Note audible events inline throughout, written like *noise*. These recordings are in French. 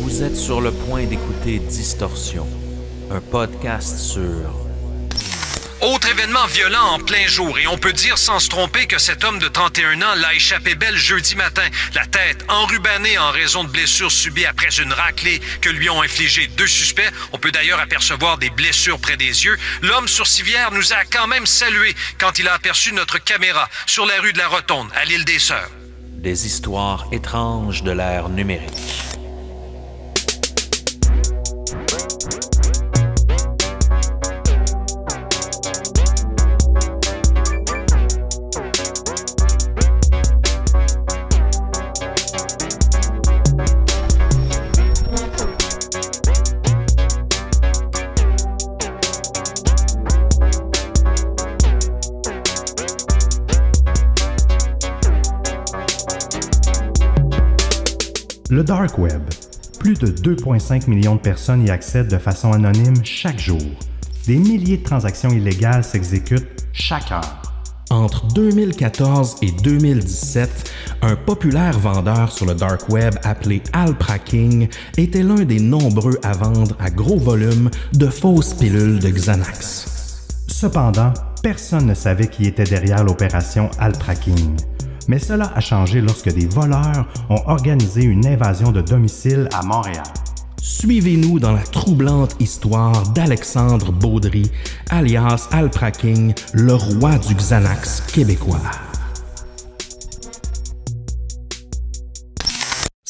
Vous êtes sur le point d'écouter Distorsion, un podcast sur... Autre événement violent en plein jour, et on peut dire sans se tromper que cet homme de 31 ans l'a échappé belle jeudi matin, la tête enrubannée en raison de blessures subies après une raclée que lui ont infligé deux suspects. On peut d'ailleurs apercevoir des blessures près des yeux. L'homme sur civière nous a quand même salué quand il a aperçu notre caméra sur la rue de la Rotonde, à l'île des Sœurs des histoires étranges de l'ère numérique. Le Dark Web. Plus de 2,5 millions de personnes y accèdent de façon anonyme chaque jour. Des milliers de transactions illégales s'exécutent chaque heure. Entre 2014 et 2017, un populaire vendeur sur le dark web appelé Alpraking était l'un des nombreux à vendre à gros volume de fausses pilules de Xanax. Cependant, personne ne savait qui était derrière l'opération Alpraking. Mais cela a changé lorsque des voleurs ont organisé une invasion de domicile à Montréal. Suivez-nous dans la troublante histoire d'Alexandre Baudry, alias Alpraking, le roi du Xanax québécois.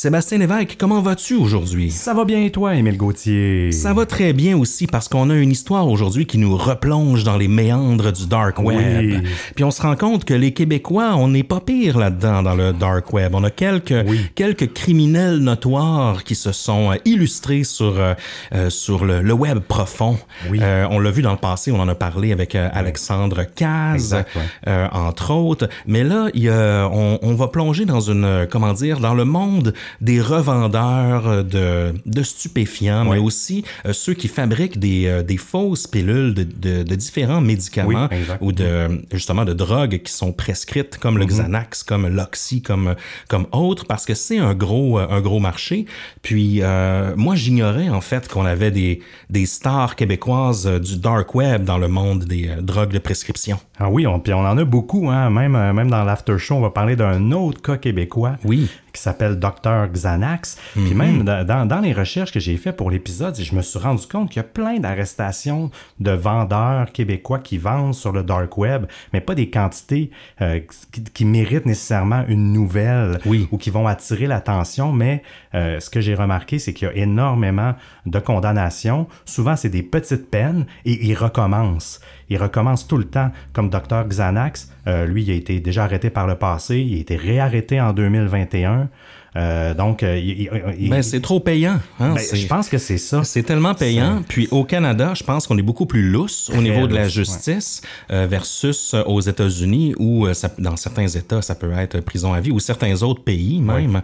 Sébastien Lévesque, comment vas-tu aujourd'hui? Ça va bien et toi, Émile Gauthier? Ça va très bien aussi parce qu'on a une histoire aujourd'hui qui nous replonge dans les méandres du Dark Web. Puis on se rend compte que les Québécois, on n'est pas pire là-dedans dans le Dark Web. On a quelques, quelques criminels notoires qui se sont euh, illustrés sur, euh, euh, sur le, Web profond. on l'a vu dans le passé, on en a parlé avec Alexandre Caz, entre autres. Mais là, on, va plonger dans une, comment dire, dans le monde des revendeurs euh, de, de stupéfiants, mais aussi euh, ceux qui fabriquent des, euh, des fausses pilules de, de, différents médicaments ou de justement de drogues qui sont prescrites comme le mhm. Xanax, comme l'Oxy, comme, comme autres, parce que c'est un gros, un gros marché. Puis moi, j'ignorais en fait qu'on avait des, des stars québécoises du dark web dans le monde des drogues de prescription. Ah oui, on, puis on en a beaucoup, hein? même, même dans l'after show, on va parler d'un autre cas québécois oui. qui s'appelle docteur Xanax. Puis mhm. même dans, les recherches que j'ai faites pour l'épisode, je me suis rendu compte qu'il y a plein d'arrestations de vendeurs québécois qui vendent sur le dark web, mais pas des quantités euh, qui, méritent nécessairement une nouvelle ou qui vont attirer l'attention. Mais euh, ce que j'ai remarqué, c'est qu'il y a énormément de condamnations. Souvent, c'est des petites peines et ils recommencent. Ils recommencent tout le temps, comme Dr Xanax. Euh, lui, il a été déjà arrêté par le passé, il a été réarrêté en 2021. Euh, donc, euh, c'est trop payant. Hein, ben, je pense que c'est ça. C'est tellement payant. Puis au Canada, je pense qu'on est beaucoup plus lousse au niveau de la justice euh, versus aux États-Unis où dans certains États, ça peut être prison à vie ou certains autres pays même.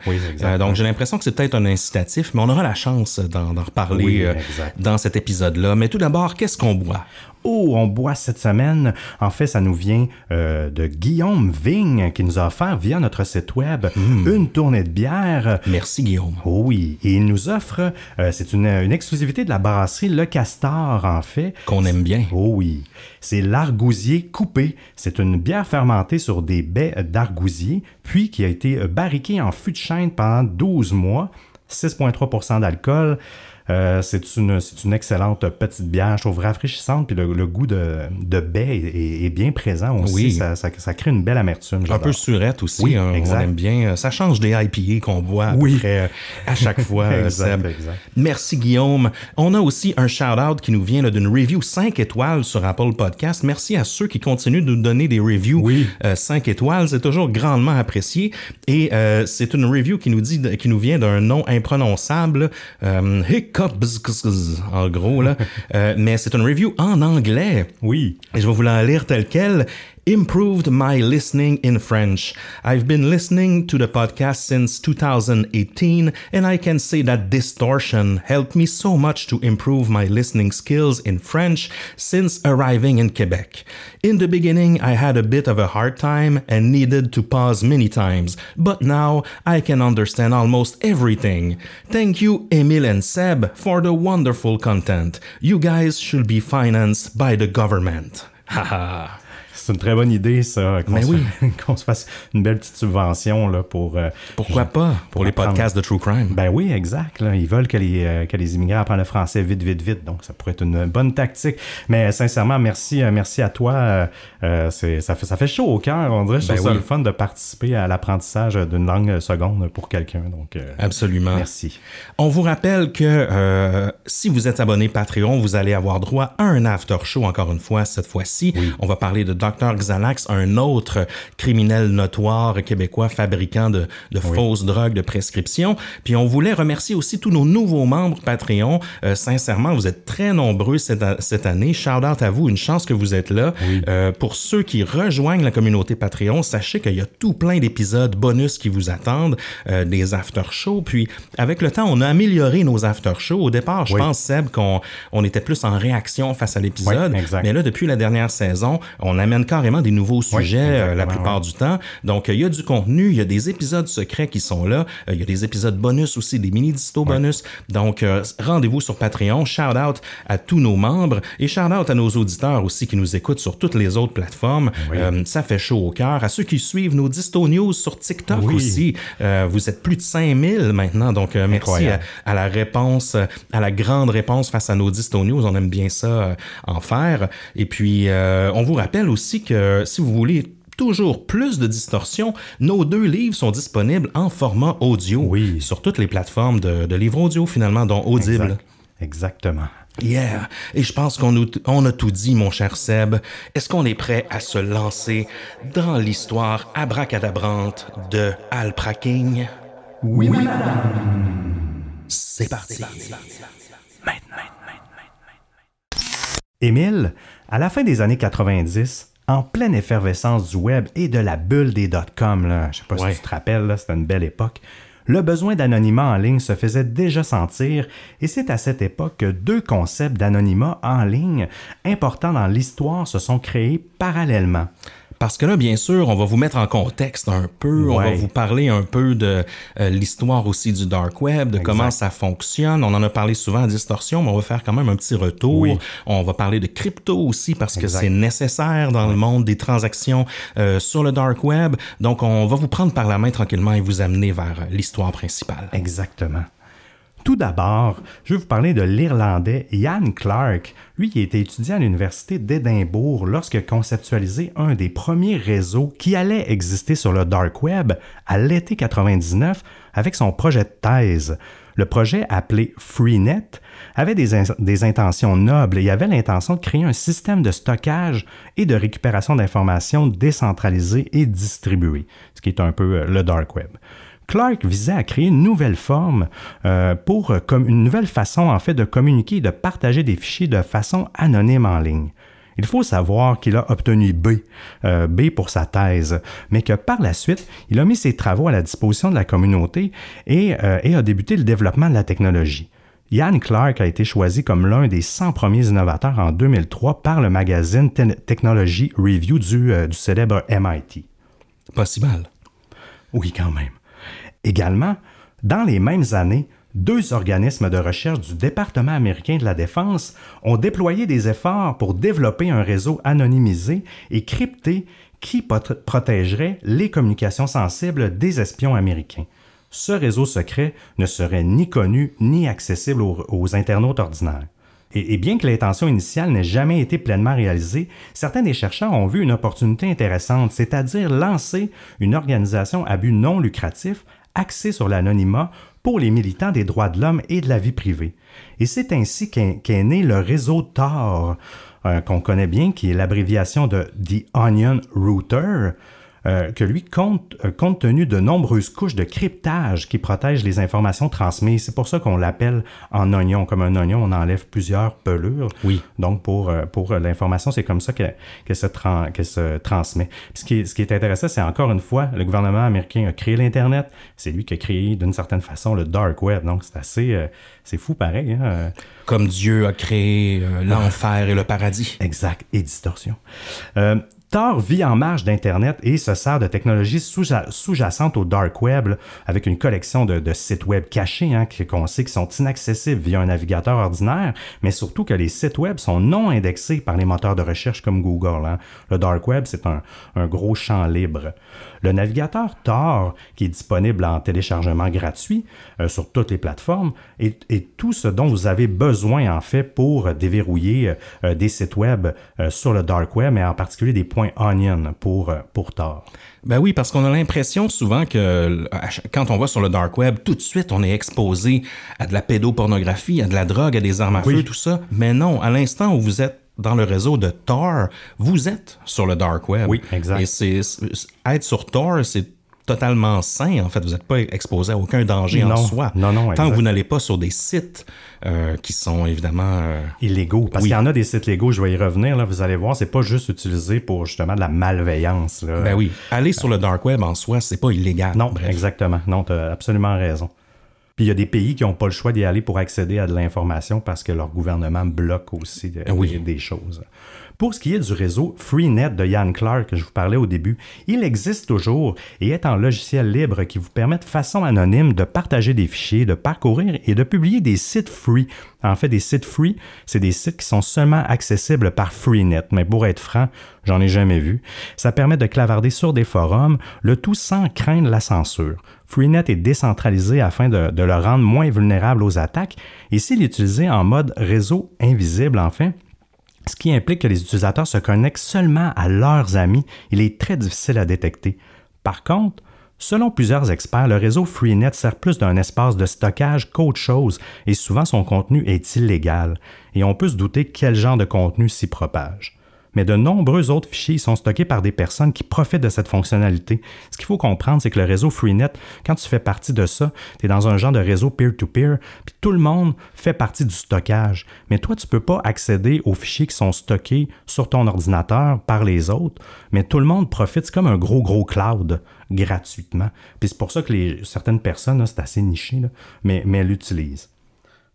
donc, j'ai l'impression que c'est peut-être un incitatif, mais on aura la chance d'en reparler dans cet épisode-là. Mais tout d'abord, qu'est-ce qu'on boit? Oh, on boit cette semaine. En fait, ça nous vient euh, de Guillaume Vigne qui nous a offert via notre site web hmm. une tournée de bière. Merci Guillaume. Oh oui, et il nous offre, euh, c'est une, une, exclusivité de la brasserie Le Castor en fait. Qu'on aime bien. Oh oui, c'est l'argousier coupé. C'est une bière fermentée sur des baies d'argousier, puis qui a été euh, barriquée en fût de chêne pendant 12 mois, 6,3 d'alcool. Euh, c'est une, une, excellente petite bière, je trouve rafraîchissante, puis le, goût de, de baie est, bien présent aussi. Oui. Ça, ça, crée une belle amertume. Un peu surette aussi, hein, on aime bien. Euh, ça change des IPA qu'on voit euh, à, chaque fois. *laughs* Merci Guillaume. On a aussi un shout-out qui nous vient d'une review 5 étoiles sur Apple Podcast. Merci à ceux qui continuent de nous donner des reviews 5 étoiles. C'est toujours grandement apprécié. Et c'est une review qui nous, dit, qui nous vient d'un nom imprononçable, en gros, là. *laughs* Euh, mais c'est une review en anglais. Oui. Et je vais vous la lire telle qu'elle. improved my listening in French. I've been listening to the podcast since 2018, and I can say that Distortion helped me so much to improve my listening skills in French since arriving in Quebec. In the beginning, I had a bit of a hard time and needed to pause many times, but now I can understand almost everything. Thank you, Emil and Seb, for the wonderful content. You guys should be financed by the government. Haha. *laughs* C'est une très bonne idée, ça. Mais ben oui. *laughs* qu'on se fasse une belle petite subvention là, pour. Euh, Pourquoi pas? Pour les podcasts de True Crime. Ben oui, exact. Ils veulent que les, euh, les immigrants apprennent le français vite, vite, vite. Donc, ça pourrait être une bonne tactique. Mais euh, sincèrement, merci, merci à toi. c'est- ça, fait, ça fait chaud au cœur. On dirait je Ben le fun de participer à l'apprentissage d'une langue seconde pour quelqu'un. Donc, Absolument. merci. On vous rappelle que si vous êtes abonné Patreon, vous allez avoir droit à un after show encore une fois cette fois-ci. On va parler de docteur Xalax, un autre criminel notoire québécois fabricant de, de fausses drogues de prescription. Puis on voulait remercier aussi tous nos nouveaux membres Patreon. Euh, sincèrement, vous êtes très nombreux cette, cette, année. Shout out à vous, une chance que vous êtes là. Euh, pour ceux qui rejoignent la communauté Patreon, sachez qu'il y a tout plein d'épisodes bonus qui vous attendent, euh, des after-shows. Puis avec le temps, on a amélioré nos after-shows. Au départ, je pense, Seb, qu'on on était plus en réaction face à l'épisode. mais là, depuis la dernière saison, on amène carrément des nouveaux sujets euh, la plupart du temps. Donc, euh, il y a du contenu, il y a des épisodes secrets qui sont là, euh, il y a des épisodes bonus aussi, des mini-distos bonus. Donc, rendez-vous sur Patreon. Shout out à tous nos membres et shout out à nos auditeurs aussi qui nous écoutent sur toutes les autres plateformes. ça fait chaud au cœur. À ceux qui suivent nos Disto News sur TikTok aussi, vous êtes plus de 5000 maintenant. Donc, merci à, la réponse, à la grande réponse face à nos Disto News. On aime bien ça en faire. Et puis, on vous rappelle aussi que si vous voulez toujours plus de distorsion, nos deux livres sont disponibles en format audio oui. sur toutes les plateformes de, livres audio finalement, dont Audible. Exactement. Hier Et je pense qu'on on a tout dit, mon cher Seb. Est-ce qu'on est prêt à se lancer dans l'histoire abracadabrante de Al Praking? Oui, C'est parti. parti. Maintenant. Émile, à la fin des années 90, en pleine effervescence du web et de la bulle des dot-com. Je sais pas si tu te rappelles, c'était une belle époque. Le besoin d'anonymat en ligne se faisait déjà sentir et c'est à cette époque que deux concepts d'anonymat en ligne importants dans l'histoire se sont créés parallèlement. Parce que là, bien sûr, on va vous mettre en contexte un peu, on va vous parler un peu de euh, l'histoire aussi du dark web, de comment ça fonctionne. On en a parlé souvent à Distorsion, mais on va faire quand même un petit retour. On va parler de crypto aussi parce que c'est nécessaire dans le monde des transactions euh, sur le dark web. Donc, on va vous prendre par la main tranquillement et vous amener vers euh, l'histoire principale. Exactement. Tout d'abord, je vais vous parler de l'Irlandais Ian Clark, lui qui était étudiant à l'Université d'Édimbourg lorsque conceptualisé un des premiers réseaux qui allait exister sur le Dark Web à l'été 99 avec son projet de thèse. Le projet appelé FreeNet avait des, des intentions nobles et avait l'intention de créer un système de stockage et de récupération d'informations décentralisées et distribuées, ce qui est un peu euh, le dark web. Clark visait à créer une nouvelle forme euh, pour euh, comme une nouvelle façon en fait de communiquer et de partager des fichiers de façon anonyme en ligne. Il faut savoir qu'il a obtenu B, euh, B pour sa thèse, mais que par la suite, il a mis ses travaux à la disposition de la communauté et, a débuté le développement de la technologie. Ian Clark a été choisi comme l'un des 100 premiers innovateurs en 2003 par le magazine Technology Review du, du célèbre MIT. possible Oui, quand même. Également, dans les mêmes années, deux organismes de recherche du département américain de la Défense ont déployé des efforts pour développer un réseau anonymisé et crypté qui protégerait les communications sensibles des espions américains. Ce réseau secret ne serait ni connu ni accessible aux, internautes ordinaires. et, bien que l'intention initiale n'ait jamais été pleinement réalisée, certains des chercheurs ont vu une opportunité intéressante, c'est-à-dire lancer une organisation à but non lucratif axé sur l'anonymat pour les militants des droits de l'homme et de la vie privée. Et c'est ainsi qu'est né le réseau TOR, euh, qu'on connaît bien, qui est l'abréviation de The Onion Router, euh, que lui, compte, euh, compte tenu de nombreuses couches de cryptage qui protègent les informations transmises, c'est pour ça qu'on l'appelle en oignon. Comme un oignon, on enlève plusieurs pelures. Oui. Donc, pour, euh, pour l'information, c'est comme ça qu'elle que se, que se transmet. ce, qui, ce qui est intéressant, c'est encore une fois, le gouvernement américain a créé l'Internet. C'est lui qui a créé, d'une certaine façon, le Dark Web. Donc, c'est assez... c'est fou pareil. Hein? Comme Dieu a créé l'enfer et le paradis. Exact. Et distorsion. Tor vit en marge d'Internet et se sert de technologies sous-jacentes au dark web avec une collection de, sites web cachés hein, qu'on sait qui sont inaccessibles via un navigateur ordinaire, mais surtout que les sites web sont non indexés par les moteurs de recherche comme Google. Hein. Le dark web, c'est un, gros champ libre. Le navigateur Tor, qui est disponible en téléchargement gratuit euh, sur toutes les plateformes, est, tout ce dont vous avez besoin en fait pour déverrouiller euh, des sites web euh, sur le dark web, et en particulier des points onion pour, euh, pour Thor. Ben oui, parce qu'on a l'impression souvent que quand on va sur le dark web, tout de suite, on est exposé à de la pédopornographie, à de la drogue, à des armes à feu, tout ça. Mais non, à l'instant où vous êtes dans le réseau de Tor, vous êtes sur le dark web. Oui, exact. Et être sur Tor, c'est totalement sain. En fait, vous n'êtes pas exposé à aucun danger en soi. Non, non, Tant que vous n'allez pas sur des sites euh, qui sont évidemment... Euh, Illégaux. Parce qu'il y en a des sites légaux, je vais y revenir, là, vous allez voir, c'est pas juste utilisé pour justement de la malveillance. Ben oui. Aller sur le dark web en soi, c'est pas illégal. Non, exactement. Non, tu as absolument raison. Puis il y a des pays qui n'ont pas le choix d'y aller pour accéder à de l'information parce que leur gouvernement bloque aussi euh, des, des choses. Pour ce qui est du réseau Freenet de Yann Clark que je vous parlais au début, il existe toujours et est un logiciel libre qui vous permet de façon anonyme de partager des fichiers, de parcourir et de publier des sites free. En fait, des sites free, c'est des sites qui sont seulement accessibles par Freenet, mais pour être franc, j'en ai jamais vu. Ça permet de clavarder sur des forums, le tout sans craindre la censure. Freenet est décentralisé afin de, le rendre moins vulnérable aux attaques et s'il est utilisé en mode réseau invisible, enfin, ce qui implique que les utilisateurs se connectent seulement à leurs amis. Il est très difficile à détecter. Par contre, Selon plusieurs experts, le réseau Freenet sert plus d'un espace de stockage qu'autre chose et souvent son contenu est illégal, et on peut se douter quel genre de contenu s'y propage mais de nombreux autres fichiers sont stockés par des personnes qui profitent de cette fonctionnalité. Ce qu'il faut comprendre, c'est que le réseau Freenet, quand tu fais partie de ça, tu es dans un genre de réseau peer-to-peer, puis tout le monde fait partie du stockage. Mais toi, tu ne peux pas accéder aux fichiers qui sont stockés sur ton ordinateur par les autres, mais tout le monde profite. C'est comme un gros, gros cloud gratuitement. Puis c'est pour ça que certaines personnes, c'est assez niché, mais, mais l'utilisent.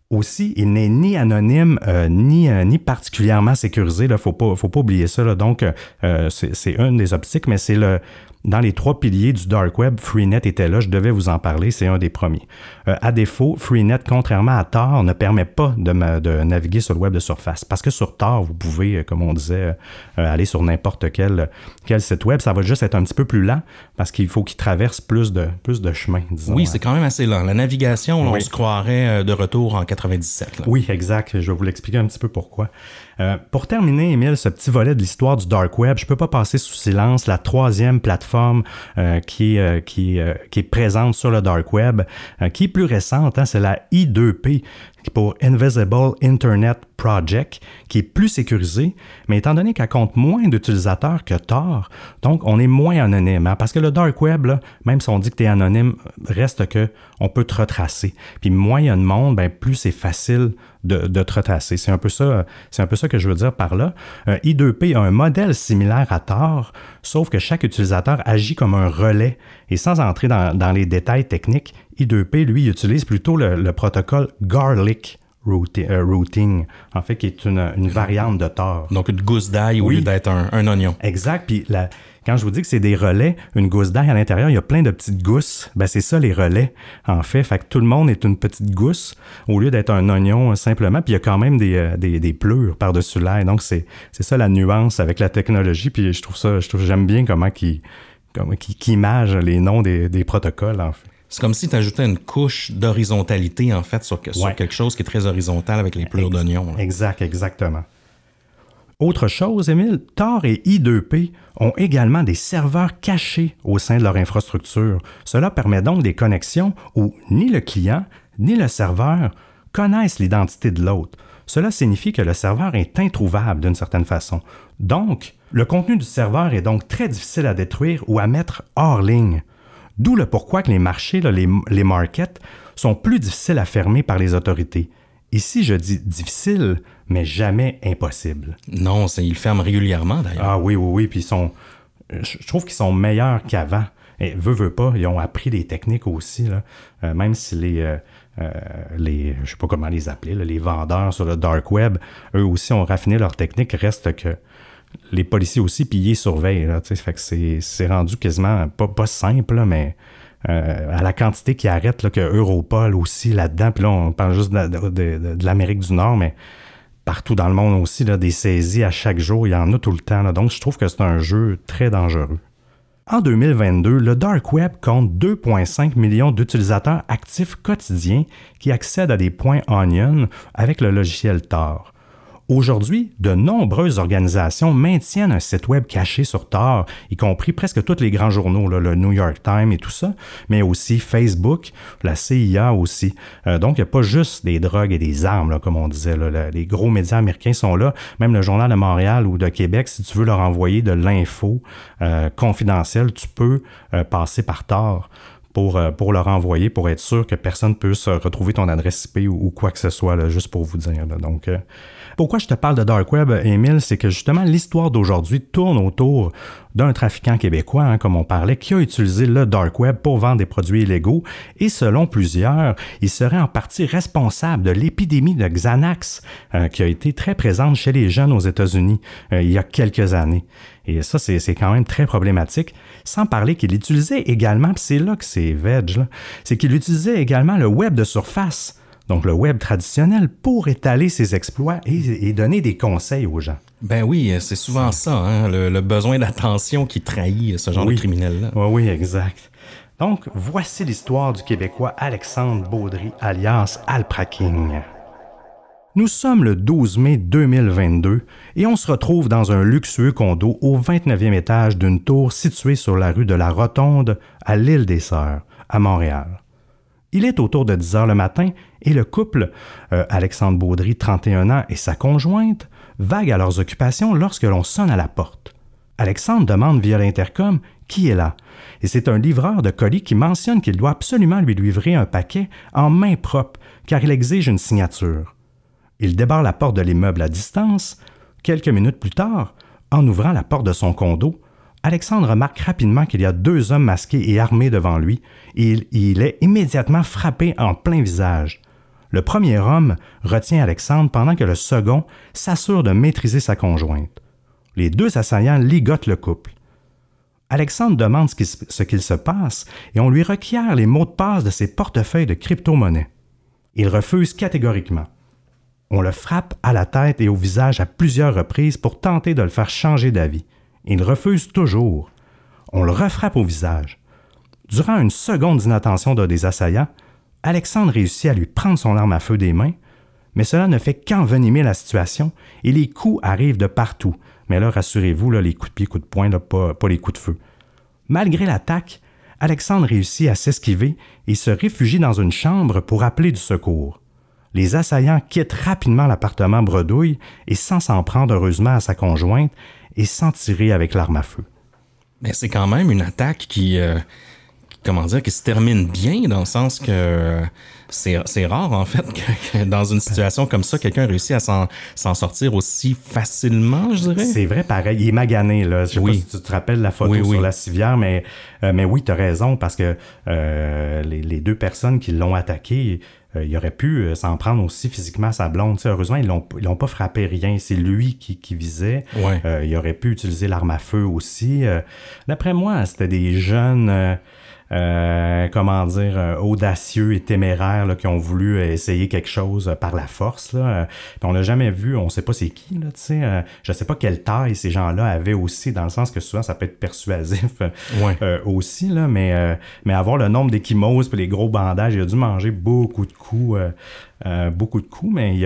Aussi, il n'est ni anonyme euh, euh, ni, particulièrement sécurisé. Il ne faut pas, oublier ça. Donc, euh, c'est une des optiques, mais c'est le dans les trois piliers du Dark Web, Freenet était là, je devais vous en parler, c'est un des premiers. à défaut, Freenet, contrairement à Tor, ne permet pas de, naviguer sur le web de surface. Parce que sur Tor, vous pouvez, comme on disait, aller sur n'importe quel, quel site web. Ça va juste être un petit peu plus lent parce qu'il faut qu'il traverse plus de, plus de chemin, disons. Oui, hein. c'est quand même assez lent. La navigation, on se croirait de retour en oui, exact. Je vais vous l'expliquer un petit peu pourquoi. Euh, pour terminer, Emile, ce petit volet de l'histoire du Dark Web, je peux pas passer sous silence la troisième plateforme euh, qui, euh, qui, est présente sur le Dark Web, qui est plus récente, hein, c'est la I2P pour Invisible Internet Project, qui est plus sécurisée, mais étant donné qu'elle compte moins d'utilisateurs que Tor, donc on est moins anonyme. Hein, parce que le Dark Web, même si on dit que tu es anonyme, reste que on peut te retracer. Puis moins il y a de monde, ben, plus c'est facile de, de C'est un, peu ça, que je veux dire par là. Euh, I2P a un modèle similaire à TOR, sauf que chaque utilisateur agit comme un relais. Et sans entrer dans, les détails techniques, I2P, lui, utilise plutôt le protocole Garlic euh, routing, en fait, qui est une, variante de tort. Donc, une gousse d'ail oui. au lieu d'être un, oignon. Exact. Puis, la, quand je vous dis que c'est des relais, une gousse d'ail à l'intérieur, il y a plein de petites gousses. Ben, c'est ça, les relais, en fait. Fait que tout le monde est une petite gousse au lieu d'être un oignon euh, simplement. Puis, il y a quand même des, euh, des, pleurs par-dessus l'ail. Donc, c'est ça la nuance avec la technologie. Puis, je trouve ça, je trouve, j'aime bien comment qui, qui, image les noms des protocoles, en fait. C'est comme si tu ajoutais une couche d'horizontalité, en fait, sur, quelque chose qui est très horizontal avec les pleurs d'oignons. Exact, exactement. Autre chose, Émile, TOR et I2P ont également des serveurs cachés au sein de leur infrastructure. Cela permet donc des connexions où ni le client ni le serveur connaissent l'identité de l'autre. Cela signifie que le serveur est introuvable d'une certaine façon. Donc, le contenu du serveur est donc très difficile à détruire ou à mettre hors ligne. D'où le pourquoi que les marchés, les, les markets, sont plus difficiles à fermer par les autorités. Ici, je dis difficile, mais jamais impossible. Non, ils ferment régulièrement d'ailleurs. Ah oui, oui, oui. Puis ils sont, je trouve qu'ils sont meilleurs qu'avant. Et eh, veut, veut pas, ils ont appris des techniques aussi, euh, même si les, euh, euh, les, je sais pas comment les appeler, les vendeurs sur le dark web, eux aussi ont raffiné leurs techniques, reste que les policiers aussi, puis ils surveillent. fait c'est rendu quasiment pas, pas simple, mais euh, à la quantité qui arrête, que Europol aussi là-dedans, puis là, on parle juste de, l'Amérique du Nord, mais partout dans le monde aussi, des saisies à chaque jour, il y en a tout le temps. donc, je trouve que c'est un jeu très dangereux. En 2022, le Dark Web compte 2,5 millions d'utilisateurs actifs quotidiens qui accèdent à des points Onion avec le logiciel Tor. Aujourd'hui, de nombreuses organisations maintiennent un site web caché sur Tor, y compris presque tous les grands journaux, le New York Times et tout ça, mais aussi Facebook, la CIA aussi. Euh, donc, il n'y a pas juste des drogues et des armes, comme on disait. les gros médias américains sont là. Même le journal de Montréal ou de Québec, si tu veux leur envoyer de l'info euh, confidentielle, tu peux euh, passer par Tor. Pour, pour, leur envoyer, pour être sûr que personne ne peut retrouver ton adresse IP ou, quoi que ce soit, juste pour vous dire. Donc, pourquoi je te parle de Dark Web, Émile, c'est que justement l'histoire d'aujourd'hui tourne autour d'un trafiquant québécois, hein, comme on parlait, qui a utilisé le Dark Web pour vendre des produits illégaux et selon plusieurs, il serait en partie responsable de l'épidémie de Xanax euh, qui a été très présente chez les jeunes aux États-Unis euh, il y a quelques années. Et ça, c'est quand même très problématique. Sans parler qu'il utilisait également, c'est là que c'est veg, c'est qu'il utilisait également le web de surface donc le web traditionnel, pour étaler ses exploits et, donner des conseils aux gens. Ben oui, euh, c'est souvent ça, hein, le, besoin d'attention qui trahit ce genre de criminel-là. Oui, oui, exact. Donc, voici l'histoire du Québécois Alexandre Baudry, alias Alpraking. Nous sommes le 12 mai 2022 et on se retrouve dans un luxueux condo au 29e étage d'une tour située sur la rue de la Rotonde à l'île des Sœurs, à Montréal. Il est autour de 10 heures le matin et le couple, euh, Alexandre Baudry, 31 ans, et sa conjointe, vague à leurs occupations lorsque l'on sonne à la porte. Alexandre demande via l'intercom qui est là, et c'est un livreur de colis qui mentionne qu'il doit absolument lui livrer un paquet en main propre, car il exige une signature. Il débarre la porte de l'immeuble à distance. Quelques minutes plus tard, en ouvrant la porte de son condo, Alexandre remarque rapidement qu'il y a deux hommes masqués et armés devant lui, et il, est immédiatement frappé en plein visage. Le premier homme retient Alexandre pendant que le second s'assure de maîtriser sa conjointe. Les deux assaillants ligotent le couple. Alexandre demande ce qu'il se passe et on lui requiert les mots de passe de ses portefeuilles de crypto-monnaies. Il refuse catégoriquement. On le frappe à la tête et au visage à plusieurs reprises pour tenter de le faire changer d'avis. Il refuse toujours. On le refrappe au visage. Durant une seconde d'inattention d'un des assaillants, Alexandre réussit à lui prendre son arme à feu des mains, mais cela ne fait qu'envenimer la situation et les coups arrivent de partout. Mais là, rassurez-vous, les coups de pied, coups de poing, là, pas, pas les coups de feu. Malgré l'attaque, Alexandre réussit à s'esquiver et se réfugie dans une chambre pour appeler du secours. Les assaillants quittent rapidement l'appartement Bredouille et sans s'en prendre heureusement à sa conjointe, et s'en tirer avec l'arme à feu. Mais c'est quand même une attaque qui, euh, comment dire, qui se termine bien dans le sens que euh, c'est rare en fait *laughs* que, dans une situation comme ça, quelqu'un réussit à s'en sortir aussi facilement, je dirais. C'est vrai, pareil. Il est magané, là. Je sais pas si tu te rappelles la photo sur la civière, mais, euh, mais oui, tu as raison parce que les, les, deux personnes qui l'ont attaqué, euh, il aurait pu euh, s'en prendre aussi physiquement à sa blonde. heureusement, ils l'ont, pas frappé rien. C'est lui qui, visait. Euh, il aurait pu utiliser l'arme à feu aussi. D'après moi, c'était des jeunes euh, comment dire, euh, audacieux et téméraires là, qui ont voulu essayer quelque chose euh, par la force. Là. on n'a jamais vu, on sait pas c'est qui, là, sais je sais pas quelle taille ces gens-là avaient aussi, dans le sens que souvent ça peut être persuasif aussi, là, mais, mais avoir le nombre d'échymoses et les gros bandages, il a dû manger beaucoup de coups euh, beaucoup de coups, mais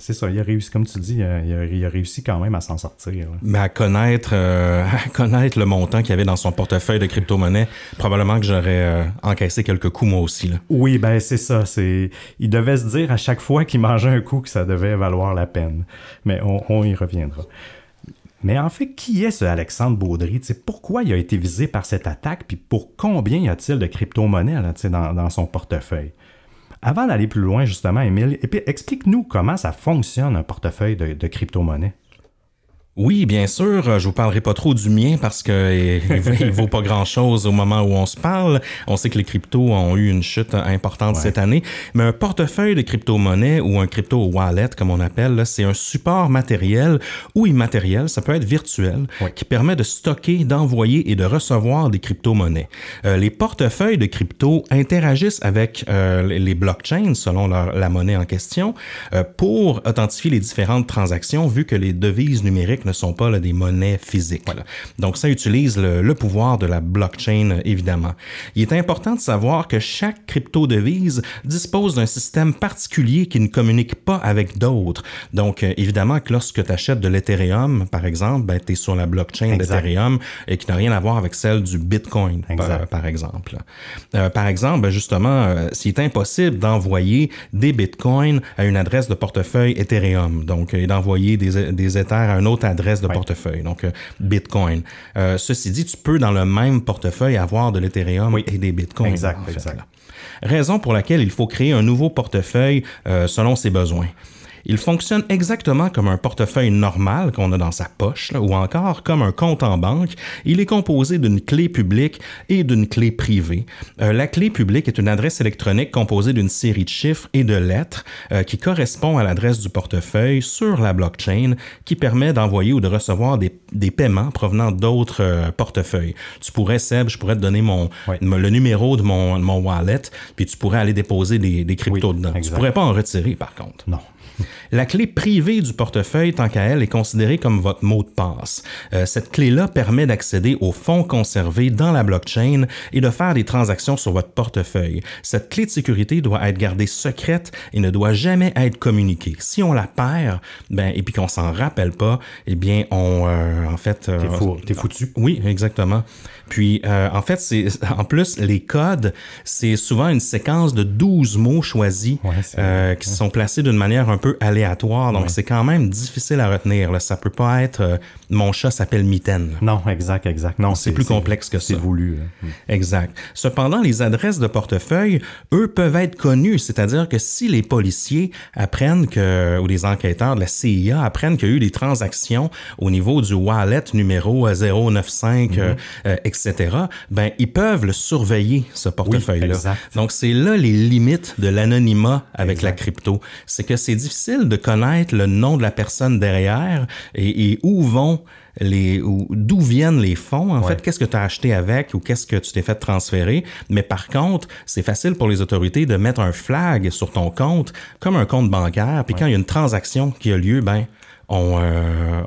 c'est ça, il a réussi, comme tu dis, il a, réussi quand même à s'en sortir. Mais à connaître, euh, *laughs* connaître le montant qu'il y avait dans son portefeuille de crypto-monnaie, probablement que j'aurais euh, encaissé quelques coups moi aussi. Oui, ben c'est ça. Il devait se dire à chaque fois qu'il mangeait un coup que ça devait valoir la peine. Mais on, y reviendra. Mais en fait, qui est ce Alexandre Baudry? pourquoi il a été visé par cette attaque? Puis pour combien y a-t-il de crypto-monnaies dans, son portefeuille? Avant d'aller plus loin, justement, Émile, explique-nous comment ça fonctionne un portefeuille de, de crypto-monnaie. Oui, bien sûr. Euh, je vous parlerai pas trop du mien parce que euh, il vaut pas grand chose au moment où on se parle. On sait que les cryptos ont eu une chute importante cette année, mais un portefeuille de crypto monnaie ou un crypto-wallet, comme on appelle, c'est un support matériel ou immatériel, ça peut être virtuel, qui permet de stocker, d'envoyer et de recevoir des crypto-monnaies. Euh, les portefeuilles de crypto interagissent avec les blockchains, selon la monnaie en question, pour authentifier les différentes transactions, vu que les devises numériques ne sont pas des monnaies physiques. Donc ça utilise le, pouvoir de la blockchain, évidemment. Il est important de savoir que chaque crypto-devise dispose d'un système particulier qui ne communique pas avec d'autres. Donc euh, évidemment que lorsque tu achètes de l'Ethereum, par exemple, ben, tu es sur la blockchain d'Ethereum et qui n'a rien à voir avec celle du Bitcoin, par, exemple. par exemple, euh, ben, justement, euh, c'est impossible d'envoyer des Bitcoins à une adresse de portefeuille Ethereum, donc d'envoyer des, Ethers à un autre adresse, adresse de portefeuille, donc euh, Bitcoin. Euh, ceci dit, tu peux dans le même portefeuille avoir de l'Ethereum et des Bitcoins. exact. Raison pour laquelle il faut créer un nouveau portefeuille euh, selon ses besoins. Il fonctionne exactement comme un portefeuille normal qu'on a dans sa poche ou encore comme un compte en banque. Il est composé d'une clé publique et d'une clé privée. Euh, la clé publique est une adresse électronique composée d'une série de chiffres et de lettres euh, qui correspond à l'adresse du portefeuille sur la blockchain qui permet d'envoyer ou de recevoir des, paiements provenant d'autres euh, portefeuilles. Tu pourrais, Seb, je pourrais te donner mon, le numéro de mon, wallet, puis tu pourrais aller déposer des, des cryptos dedans. Tu pourrais pas en retirer, par contre. Non, la clé privée du portefeuille, tant qu'à elle, est considérée comme votre mot de passe. Euh, cette clé-là permet d'accéder aux fonds conservés dans la blockchain et de faire des transactions sur votre portefeuille. Cette clé de sécurité doit être gardée secrète et ne doit jamais être communiquée. Si on la perd, ben, et puis qu'on s'en rappelle pas, eh bien, on, euh, en fait... Euh, t'es foutu. Oui, exactement. Puis, euh, en fait, c'est en plus, les codes, c'est souvent une séquence de 12 mots choisis euh, qui sont placés d'une manière un peu aléatoire. Donc, c'est quand même difficile à retenir. Là. Ça peut pas être euh, mon chat s'appelle Mitaine ». Non, exact, exact. Non, c'est plus complexe que ça. C'est voulu. Mm. Exact. Cependant, les adresses de portefeuille, eux, peuvent être connues. C'est-à-dire que si les policiers apprennent que, ou les enquêteurs de la CIA apprennent qu'il y a eu des transactions au niveau du wallet numéro 095, mm-hmm. etc., etc., ben, ils peuvent le surveiller, ce portefeuille-là. Donc, c'est là les limites de l'anonymat avec la crypto. C'est que c'est difficile de connaître le nom de la personne derrière et, où vont les d'où viennent les fonds en fait qu'est-ce que tu as acheté avec ou qu'est-ce que tu t'es fait transférer mais par contre c'est facile pour les autorités de mettre un flag sur ton compte comme un compte bancaire puis quand il y a une transaction qui a lieu ben on, euh, euh,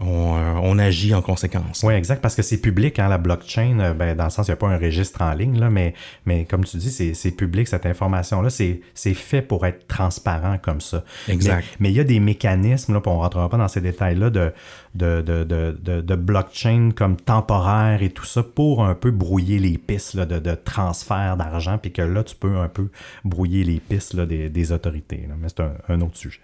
on, agit en conséquence. Oui, exact, parce que c'est public, hein, la blockchain, euh, ben, dans le sens, il n'y a pas un registre en ligne, là, mais, mais comme tu dis, c'est public, cette information-là, c'est fait pour être transparent comme ça. Exact. Mais il y a des mécanismes, là, on ne rentrera pas dans ces détails-là, de de, de, de, blockchain comme temporaire et tout ça pour un peu brouiller les pistes de, transfert d'argent, puis que là, tu peux un peu brouiller les pistes des, autorités. Mais c'est un autre sujet.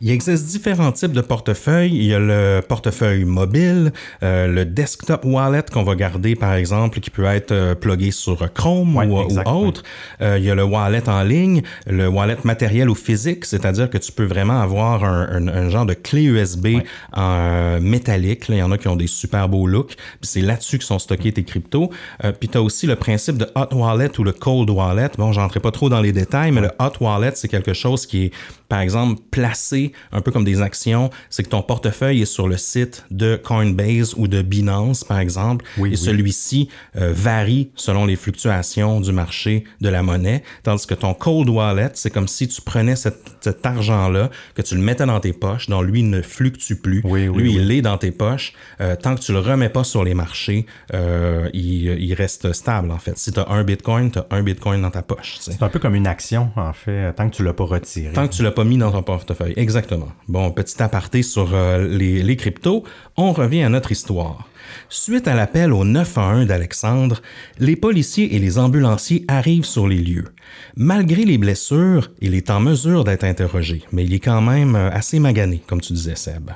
Il existe différents types de portefeuilles. Il y a le portefeuille mobile, euh, le desktop wallet qu'on va garder, par exemple, qui peut être euh, plugué sur Chrome ou, autre. Euh, il y a le wallet en ligne, le wallet matériel ou physique, c'est-à-dire que tu peux vraiment avoir un, genre de clé USB en métallique. il y en a qui ont des super beaux looks. C'est là-dessus que sont stockés tes cryptos. puis tu as aussi le principe de hot wallet ou le cold wallet. Bon, j'entrerai pas trop dans les détails, mais le hot wallet, c'est quelque chose qui est, par exemple, placé un peu comme des actions, c'est que ton portefeuille est sur le site de Coinbase ou de Binance, par exemple, et celui-ci euh, varie selon les fluctuations du marché de la monnaie, tandis que ton cold wallet, c'est comme si tu prenais cet argent-là, que tu le mettais dans tes poches, dont lui ne fluctue plus, lui il est dans tes poches, euh, tant que tu le remets pas sur les marchés, euh, il, reste stable, en fait. Si tu as un Bitcoin, tu as un Bitcoin dans ta poche. C'est un peu comme une action, en fait, tant que tu l'as pas retiré. Tant que tu l'as pas mis dans ton portefeuille. Exactement. Bon, petit aparté sur euh, les, les cryptos, on revient à notre histoire. Suite à l'appel au 911 d'Alexandre, les policiers et les ambulanciers arrivent sur les lieux. Malgré les blessures, il est en mesure d'être interrogé, mais il est quand même euh, assez magané, comme tu disais Seb.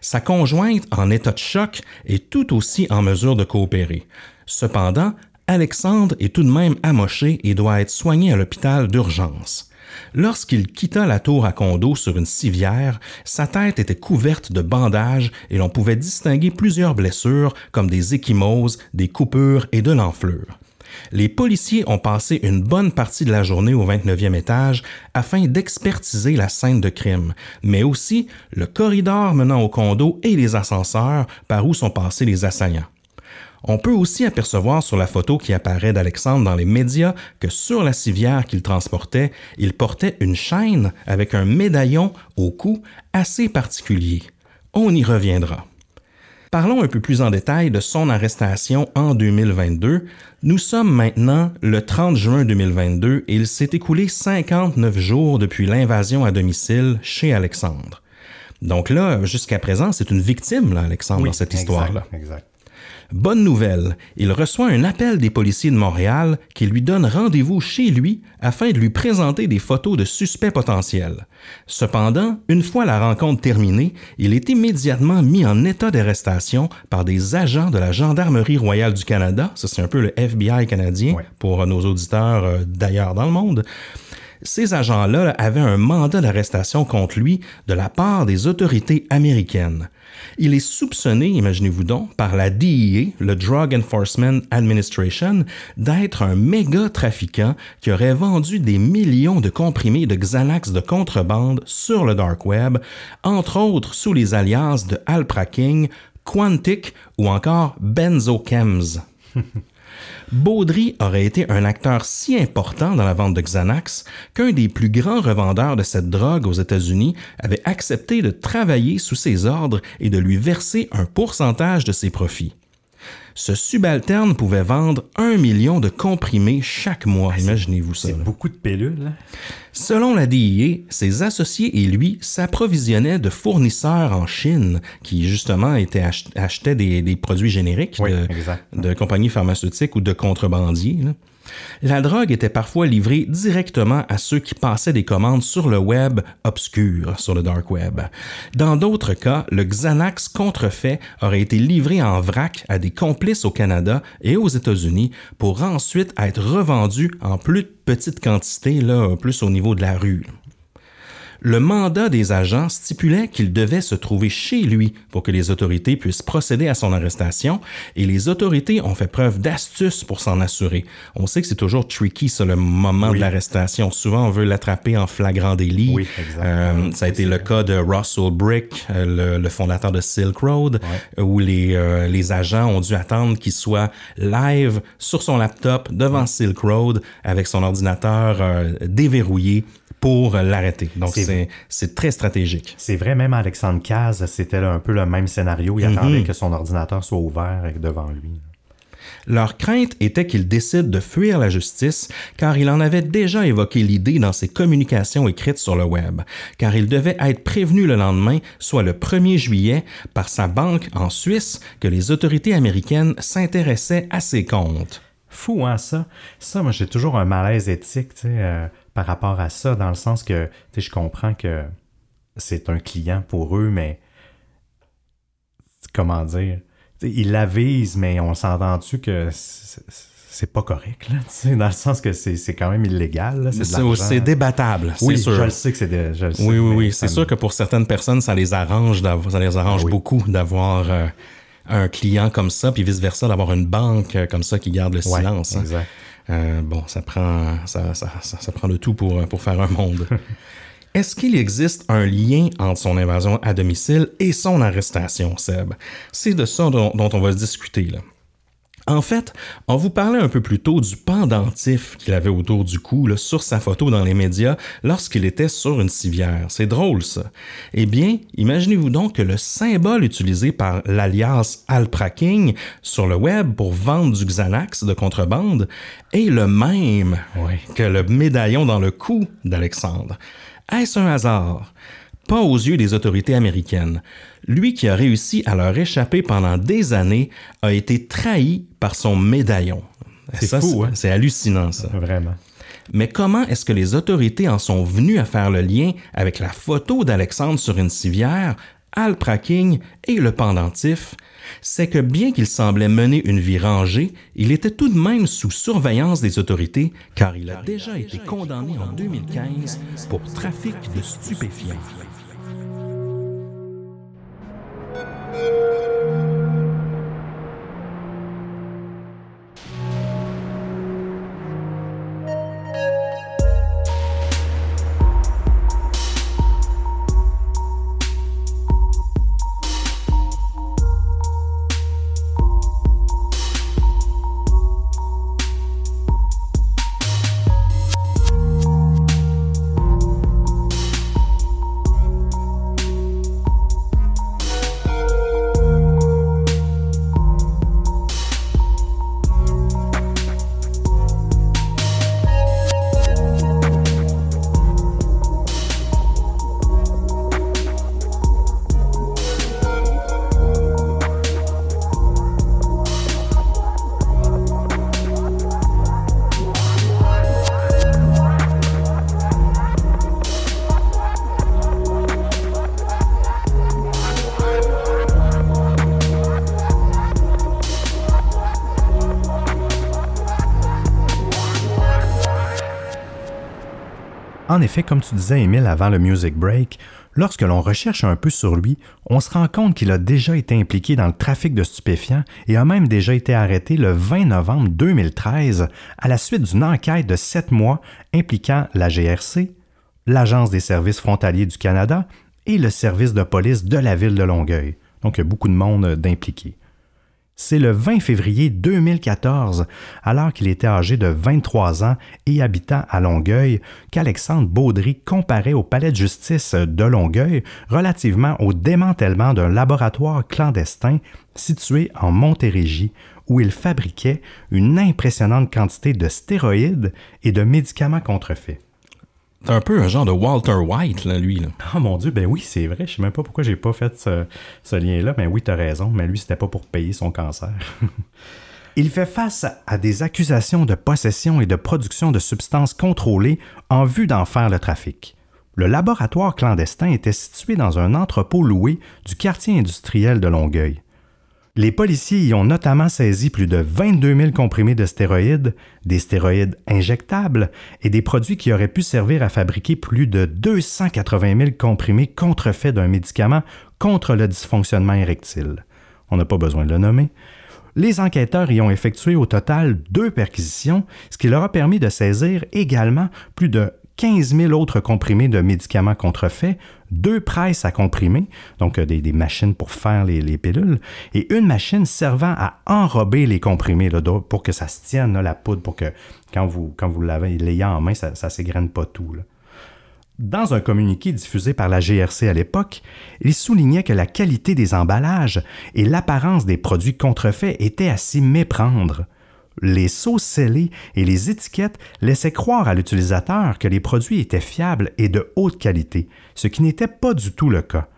Sa conjointe, en état de choc, est tout aussi en mesure de coopérer. Cependant, Alexandre est tout de même amoché et doit être soigné à l'hôpital d'urgence. Lorsqu'il quitta la tour à condo sur une civière, sa tête était couverte de bandages et l'on pouvait distinguer plusieurs blessures comme des échymoses, des coupures et de l'enflure. Les policiers ont passé une bonne partie de la journée au 29e étage afin d'expertiser la scène de crime, mais aussi le corridor menant au condo et les ascenseurs par où sont passés les assaillants. On peut aussi apercevoir sur la photo qui apparaît d'Alexandre dans les médias que sur la civière qu'il transportait, il portait une chaîne avec un médaillon au cou assez particulier. On y reviendra. Parlons un peu plus en détail de son arrestation en 2022. Nous sommes maintenant le 30 juin 2022 et il s'est écoulé 59 jours depuis l'invasion à domicile chez Alexandre. Donc là, jusqu'à présent, c'est une victime, là, Alexandre, dans cette histoire-là. Bonne nouvelle, il reçoit un appel des policiers de Montréal qui lui donne rendez-vous chez lui afin de lui présenter des photos de suspects potentiels. Cependant, une fois la rencontre terminée, il est immédiatement mis en état d'arrestation par des agents de la Gendarmerie royale du Canada, ça c'est un peu le FBI canadien pour nos auditeurs euh, d'ailleurs dans le monde ces agents-là avaient un mandat d'arrestation contre lui de la part des autorités américaines. Il est soupçonné, imaginez-vous donc, par la DEA, le Drug Enforcement Administration, d'être un méga trafiquant qui aurait vendu des millions de comprimés de Xanax de contrebande sur le dark web, entre autres sous les alias de Alpraking, Quantic ou encore Benzochems. *laughs* Baudry aurait été un acteur si important dans la vente de Xanax qu'un des plus grands revendeurs de cette drogue aux États-Unis avait accepté de travailler sous ses ordres et de lui verser un pourcentage de ses profits ce subalterne pouvait vendre un million de comprimés chaque mois. Ah, Imaginez-vous ça. C'est beaucoup de pellules. Hein? Selon la DIA, ses associés et lui s'approvisionnaient de fournisseurs en Chine qui, justement, étaient achetaient des, produits génériques de, compagnies pharmaceutiques ou de contrebandiers. La drogue était parfois livrée directement à ceux qui passaient des commandes sur le web obscur, sur le dark web. Dans d'autres cas, le Xanax contrefait aurait été livré en vrac à des complices au Canada et aux États-Unis pour ensuite être revendu en plus petite quantité, là, plus au niveau de la rue le mandat des agents stipulait qu'il devait se trouver chez lui pour que les autorités puissent procéder à son arrestation et les autorités ont fait preuve d'astuce pour s'en assurer. On sait que c'est toujours tricky, sur le moment de l'arrestation. Souvent, on veut l'attraper en flagrant délit. Euh, ça a été le cas de Russell Brick, euh, le, fondateur de Silk Road, où euh, les, agents ont dû attendre qu'il soit live sur son laptop devant Silk Road avec son ordinateur déverrouillé pour l'arrêter. Donc c'est très stratégique. C'est vrai, même Alexandre Caz, c'était un peu le même scénario. Il attendait mhm. que son ordinateur soit ouvert devant lui. Leur crainte était qu'il décide de fuir la justice, car il en avait déjà évoqué l'idée dans ses communications écrites sur le web, car il devait être prévenu le lendemain, soit le 1er juillet, par sa banque en Suisse, que les autorités américaines s'intéressaient à ses comptes. Fou, hein, ça? Ça, moi, j'ai toujours un malaise éthique, tu sais. Euh, par rapport à ça, dans le sens que je comprends que c'est un client pour eux, mais comment dire, ils l'avisent, mais on s'entend-tu que c'est pas correct, là, dans le sens que c'est quand même illégal. C'est débattable, oui, je sais c'est... Oui, oui, oui. C'est sûr que pour certaines personnes, ça les arrange, ça les arrange beaucoup d'avoir... Euh, un client comme ça, puis vice-versa, d'avoir une banque euh, comme ça qui garde le silence. Hein. Exact. Euh, bon, ça prend, ça, ça, ça, prend le tout pour, pour faire un monde. *laughs* Est-ce qu'il existe un lien entre son invasion à domicile et son arrestation, Seb? C'est de ça dont, dont on va se discuter. Là. En fait, on vous parlait un peu plus tôt du pendentif qu'il avait autour du cou sur sa photo dans les médias lorsqu'il était sur une civière. C'est drôle ça. Eh bien, imaginez-vous donc que le symbole utilisé par l'alias Alpraking sur le web pour vendre du Xanax de contrebande est le même que le médaillon dans le cou d'Alexandre. Est-ce un hasard? pas aux yeux des autorités américaines. Lui qui a réussi à leur échapper pendant des années a été trahi par son médaillon. C'est fou, hein? C'est hallucinant, ça. Vraiment. Mais comment est-ce que les autorités en sont venues à faire le lien avec la photo d'Alexandre sur une civière, Al Praking et le pendentif? C'est que bien qu'il semblait mener une vie rangée, il était tout de même sous surveillance des autorités car il a, déjà, été, condamné, condamné en 2015 pour trafic de stupéfiants. Thank you. En effet, comme tu disais, Émile, avant le music break, lorsque l'on recherche un peu sur lui, on se rend compte qu'il a déjà été impliqué dans le trafic de stupéfiants et a même déjà été arrêté le 20 novembre 2013 à la suite d'une enquête de sept mois impliquant la GRC, l'Agence des services frontaliers du Canada et le service de police de la ville de Longueuil. Donc, il y a beaucoup de monde d'impliqués. C'est le 20 février 2014, alors qu'il était âgé de 23 ans et habitant à Longueuil, qu'Alexandre Baudry comparait au palais de justice de Longueuil relativement au démantèlement d'un laboratoire clandestin situé en Montérégie où il fabriquait une impressionnante quantité de stéroïdes et de médicaments contrefaits. T'es un peu un genre de Walter White, là, lui. Là. Oh mon Dieu, ben oui, c'est vrai. Je sais même pas pourquoi j'ai pas fait ce, lien-là. Mais ben oui, oui, t'as raison. Mais lui, c'était pas pour payer son cancer. *laughs* Il fait face à des accusations de possession et de production de substances contrôlées en vue d'en faire le trafic. Le laboratoire clandestin était situé dans un entrepôt loué du quartier industriel de Longueuil. Les policiers y ont notamment saisi plus de 22 000 comprimés de stéroïdes, des stéroïdes injectables et des produits qui auraient pu servir à fabriquer plus de 280 000 comprimés contrefaits d'un médicament contre le dysfonctionnement érectile. On n'a pas besoin de le nommer. Les enquêteurs y ont effectué au total deux perquisitions, ce qui leur a permis de saisir également plus de 15 000 autres comprimés de médicaments contrefaits, deux presses à comprimer, donc euh, des, machines pour faire les, pilules, et une machine servant à enrober les comprimés pour que ça se tienne, la poudre, pour que quand vous, l'avez l'ayez en main, ça ne s'égrène pas tout. Dans un communiqué diffusé par la GRC à l'époque, il soulignait que la qualité des emballages et l'apparence des produits contrefaits étaient à s'y méprendre les sauts scellés et les étiquettes laissaient croire à l'utilisateur que les produits étaient fiables et de haute qualité, ce qui n'était pas du tout le cas.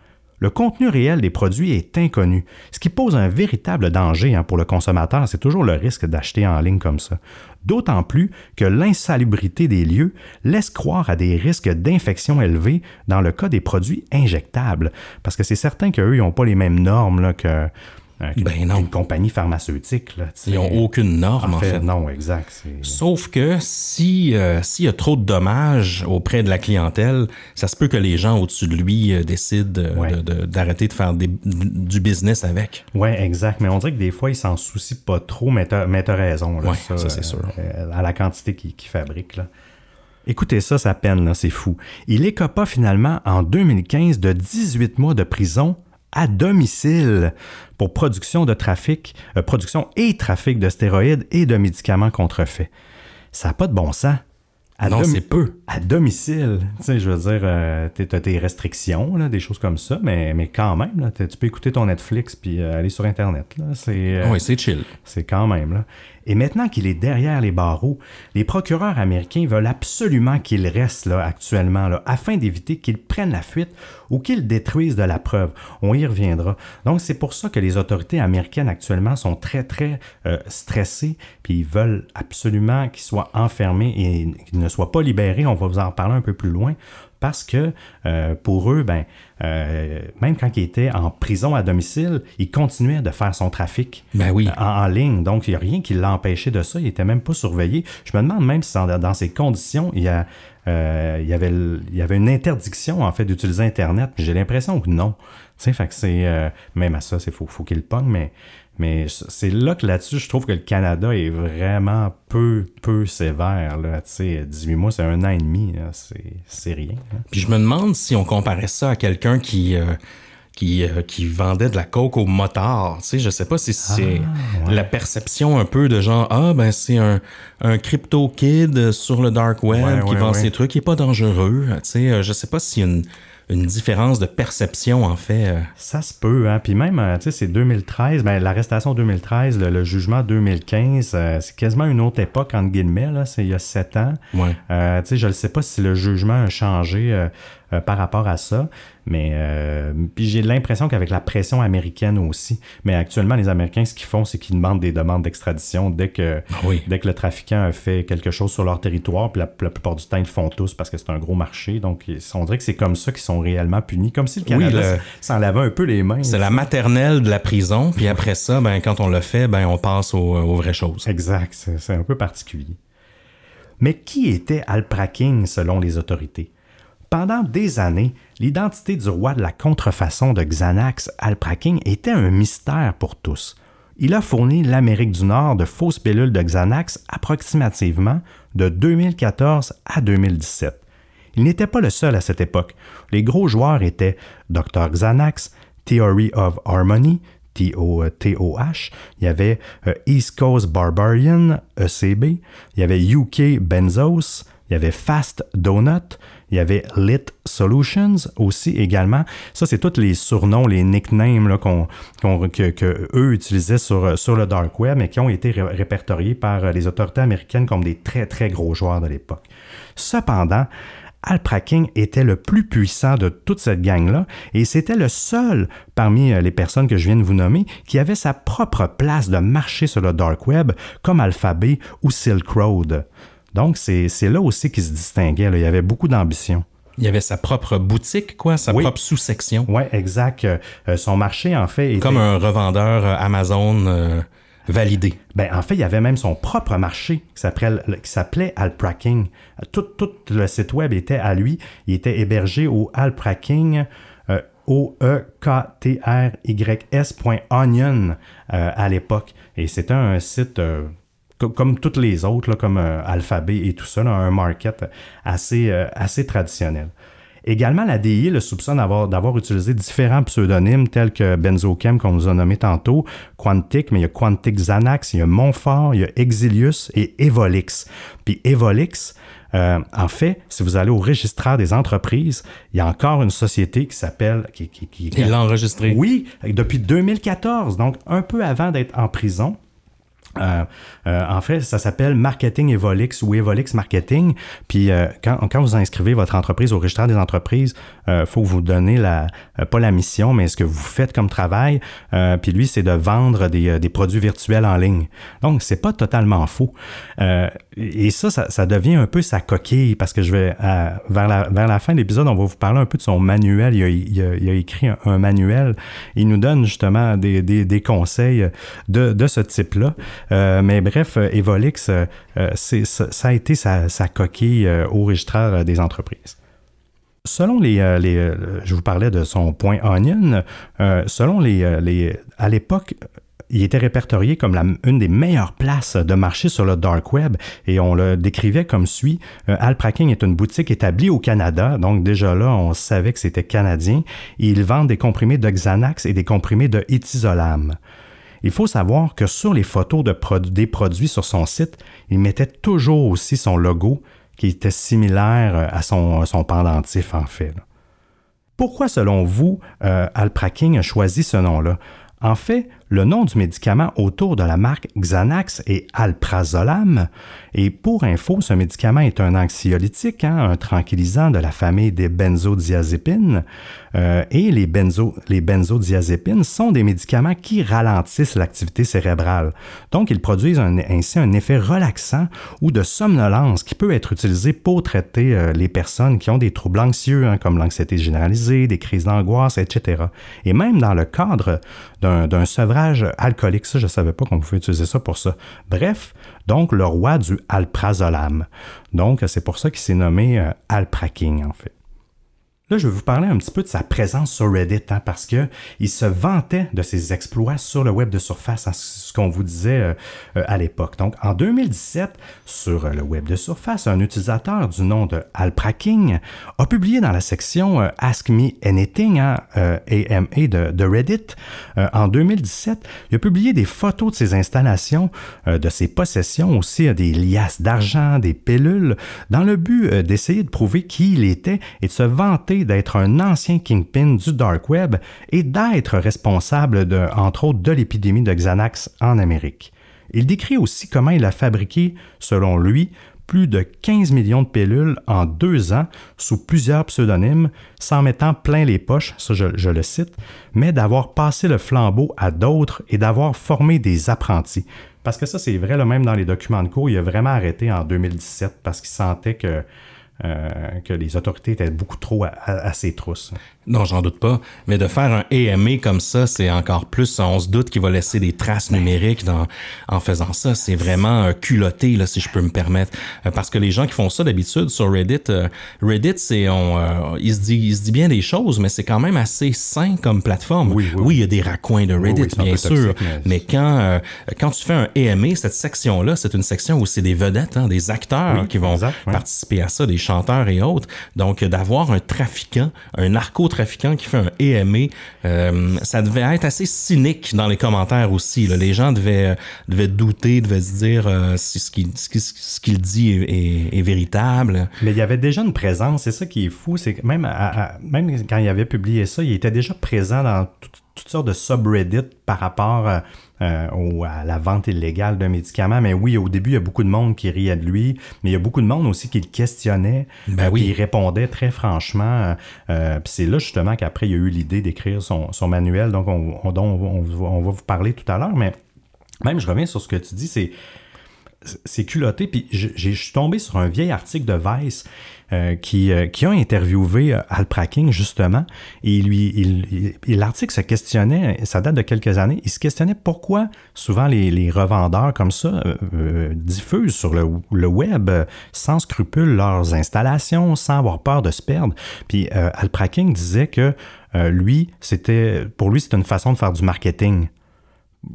Le contenu réel des produits est inconnu, ce qui pose un véritable danger hein, pour le consommateur, c'est toujours le risque d'acheter en ligne comme ça. D'autant plus que l'insalubrité des lieux laisse croire à des risques d'infection élevés dans le cas des produits injectables, parce que c'est certain qu'eux, n'ont pas les mêmes normes que ben non. une compagnie pharmaceutique. Ils n'ont aucune norme, en fait. Non, exact. Sauf que si euh, s'il y a trop de dommages auprès de la clientèle, ça se peut que les gens au-dessus de lui euh, décident euh, d'arrêter de, faire du business avec. Oui, exact. Mais on dirait que des fois, ils s'en soucient pas trop, mais tu as, raison. Oui, ça, c'est sûr. à la quantité qu'ils fabrique. fabriquent. Écoutez ça, ça peine, c'est fou. Il écopa finalement en 2015 de 18 mois de prison à domicile pour production de trafic, euh, production et trafic de stéroïdes et de médicaments contrefaits. Ça n'a pas de bon sens. non, c'est peu. À domicile. Tu sais, je veux dire, euh, tu as tes restrictions, là, des choses comme ça, mais, mais quand même, tu peux écouter ton Netflix puis euh, aller sur Internet. c'est, ah oui, c'est chill. C'est quand même. Là. Et maintenant qu'il est derrière les barreaux, les procureurs américains veulent absolument qu'il reste là actuellement, afin d'éviter qu'il prenne la fuite ou qu'il détruise de la preuve. On y reviendra. Donc c'est pour ça que les autorités américaines actuellement sont très très euh, stressées, puis ils veulent absolument qu'il soit enfermé et qu'il ne soit pas libéré. On va vous en parler un peu plus loin parce que euh, pour eux, ben, euh, même quand il était en prison à domicile, il continuait de faire son trafic ben oui. Euh, en, ligne. Donc, il n'y a rien qui l'empêchait de ça. Il n'était même pas surveillé. Je me demande même si dans, ces conditions, il y, il y, avait, une interdiction en fait d'utiliser Internet. J'ai l'impression que non. fait que même à ça, c'est faut, qu'il le pogne, mais mais c'est là que là-dessus, je trouve que le Canada est vraiment peu, peu sévère. Là. 18 mois, c'est un an et demi. C'est rien. Hein. Puis je me demande si on comparait ça à quelqu'un qui, euh, euh, qui, vendait de la coke au motard. sais, je sais pas si ah, c'est la perception un peu de genre Ah, ben c'est un, crypto kid sur le dark web qui vend ses trucs, Il est pas dangereux. sais, euh, je sais pas si une une différence de perception, en fait. Euh. Ça se peut, hein. Puis même, euh, tu sais, c'est 2013, ben, l'arrestation 2013, le, jugement 2015, euh, c'est quasiment une autre époque, entre guillemets, là. C'est il y a sept ans. Ouais. tu sais, je ne sais pas si le jugement a changé par rapport à ça. Mais euh, puis j'ai l'impression qu'avec la pression américaine aussi, mais actuellement, les Américains, ce qu'ils font, c'est qu'ils demandent des demandes d'extradition dès que, ah dès que le trafiquant a fait quelque chose sur leur territoire. Puis la, plupart du temps, ils le font tous parce que c'est un gros marché. Donc, on dirait que c'est comme ça qu'ils sont réellement punis, comme si le Canada s'en lavait un peu les mains. C'est la maternelle de la prison. Puis après ça, ben, quand on le fait, ben, on passe euh, aux, vraies choses. Exact. C'est un peu particulier. Mais qui était Pracking selon les autorités? Pendant des années, l'identité du roi de la contrefaçon de Xanax, Alpraking, était un mystère pour tous. Il a fourni l'Amérique du Nord de fausses pilules de Xanax approximativement de 2014 à 2017. Il n'était pas le seul à cette époque. Les gros joueurs étaient Dr Xanax, Theory of Harmony, il y avait euh, East Coast Barbarian, ECB, il y avait UK Benzos, il y avait Fast Donut, il y avait Lit Solutions aussi également. Ça, c'est tous les surnoms, les nicknames qu'eux utilisaient sur, le dark web, et qui ont été répertoriés par les autorités américaines comme des très, très gros joueurs de l'époque. Cependant, Alpraking était le plus puissant de toute cette gang-là et c'était le seul parmi euh, les personnes que je viens de vous nommer qui avait sa propre place de marché sur le dark web comme Alphabet ou Silk Road. Donc, c'est là aussi qu'il se distinguait. Il y avait beaucoup d'ambition. Il y avait sa propre boutique, quoi, sa propre sous-section. Oui, exact. Euh, euh, son marché, en fait. Comme un revendeur euh, Amazon. validé. Ben, en fait, il y avait même son propre marché qui s'appelait Alpracking. Tout, tout le site web était à lui. Il était hébergé au Alpracking. o e k t r y -S à l'époque. Et c'était un site comme, toutes les autres, comme euh, Alphabet et tout ça, un market assez, euh, assez traditionnel. Également, la DI le soupçonne d'avoir utilisé différents pseudonymes tels que Benzochem, qu'on nous a nommé tantôt, Quantic, mais il y a Quantic Xanax, il y a Montfort, il y a Exilius et Evolix. Puis Evolix, euh, en fait, si vous allez au registraire des entreprises, il y a encore une société qui s'appelle... Qui, l'a enregistré. Oui, depuis 2014, donc un peu avant d'être en prison. Euh, euh, en fait, ça s'appelle Marketing Evolix ou Evolix Marketing. Puis euh, quand, vous inscrivez votre entreprise au registre des entreprises, il faut vous donner la, pas la mission, mais ce que vous faites comme travail. puis lui, c'est de vendre des, des, produits virtuels en ligne. Donc, c'est pas totalement faux. et ça, ça, devient un peu sa coquille parce que je vais vers, la, vers la fin de l'épisode, on va vous parler un peu de son manuel. Il a, écrit un, un, manuel. Il nous donne justement des, des, des conseils de, de ce type-là. Euh, mais bref, euh, Evolix, euh, ça a été sa, coquille au registraire des entreprises. Selon les, je vous parlais de son point Onion, selon les, à l'époque, il était répertorié comme une des meilleures places de marché sur le dark web et on le décrivait comme suit. Euh, est une boutique établie au Canada, donc déjà là, on savait que c'était canadien. Ils vendent des comprimés de Xanax et des comprimés de Itizolam. Il faut savoir que sur les photos de des produits sur son site, il mettait toujours aussi son logo qui était similaire euh, à son, euh, son pendentif en fait. Pourquoi selon vous euh, Alpraking a choisi ce nom-là? En fait, le nom du médicament autour de la marque Xanax est Alprazolam. Et pour info, ce médicament est un anxiolytique, hein, un tranquillisant de la famille des benzodiazépines. Euh, et les, benzodiazépines sont des médicaments qui ralentissent l'activité cérébrale. Donc, ils produisent ainsi un effet relaxant ou de somnolence qui peut être utilisé pour traiter euh, les personnes qui ont des troubles anxieux, hein, comme l'anxiété généralisée, des crises d'angoisse, etc. Et même dans le cadre d'un sevrage alcoolique. Ça, je ne savais pas qu'on pouvait utiliser ça pour ça. Bref, donc le roi du alprazolam. Donc, c'est pour ça qu'il s'est nommé euh, alpraking, en fait. Là, je vais vous parler un petit peu de sa présence sur Reddit, hein, parce que il se vantait de ses exploits sur le web de surface, hein, ce qu'on vous disait euh, euh, à l'époque. Donc, en 2017, sur euh, le web de surface, un utilisateur du nom de Alpraking a publié dans la section Ask Me Anything, hein, AMA de, de Reddit, en 2017, il a publié des photos de ses installations, de ses possessions, aussi des liasses d'argent, des pilules, dans le but d'essayer de prouver qui il était et de se vanter d'être un ancien kingpin du dark web et d'être responsable de, entre autres, de l'épidémie de Xanax en Amérique. Il décrit aussi comment il a fabriqué, selon lui, plus de 15 millions de pilules en deux ans sous plusieurs pseudonymes, s'en mettant plein les poches, ça je, je le cite, mais d'avoir passé le flambeau à d'autres et d'avoir formé des apprentis. Parce que ça, c'est vrai, le même dans les documents de cours, il a vraiment arrêté en 2017 parce qu'il sentait que euh, que les autorités étaient beaucoup trop à, à, trousses. Non, j'en doute pas. Mais de faire un AMA comme ça, c'est encore plus. On se doute qu'il va laisser des traces numériques dans, en faisant ça. C'est vraiment un euh, culotté, là, si je peux me permettre. Euh, parce que les gens qui font ça d'habitude sur Reddit, euh, Reddit, c'est on, il se dit, il se dit bien des choses, mais c'est quand même assez sain comme plateforme. Oui, il y a des raccoins de Reddit, bien sûr. mais... quand quand tu fais un AMA, cette section là, c'est une section où c'est des vedettes, hein, des acteurs qui vont participer à ça, des chanteurs et autres. Donc d'avoir un trafiquant, un narco qui fait un EME, euh, ça devait être assez cynique dans les commentaires aussi. Les gens devaient, euh, devaient douter, devaient se dire euh, si ce qu'il dit est, véritable. Mais il y avait déjà une présence, c'est ça qui est fou. C'est même, même quand il avait publié ça, il était déjà présent dans toutes, sortes de subreddits par rapport à euh, à la vente illégale d'un médicament. Mais oui, au début, il y a beaucoup de monde qui riait de lui, mais il y a beaucoup de monde aussi qui le questionnait, ben euh, oui. qui répondait très franchement. Euh, euh, puis c'est là justement qu'après, il y a eu l'idée d'écrire son, manuel, donc on, on, on, va vous parler tout à l'heure. Mais même, je reviens sur ce que tu dis, c'est c'est culotté. Puis j'ai je, suis tombé sur un vieil article de Vice euh, qui, euh, qui, a interviewé euh, Al Praking, justement, et lui, il, l'article se questionnait, ça date de quelques années, il se questionnait pourquoi souvent les, revendeurs comme ça euh, diffusent sur le, web sans scrupule leurs installations, sans avoir peur de se perdre. Puis Al Praking disait que lui, c'était pour lui, c'était une façon de faire du marketing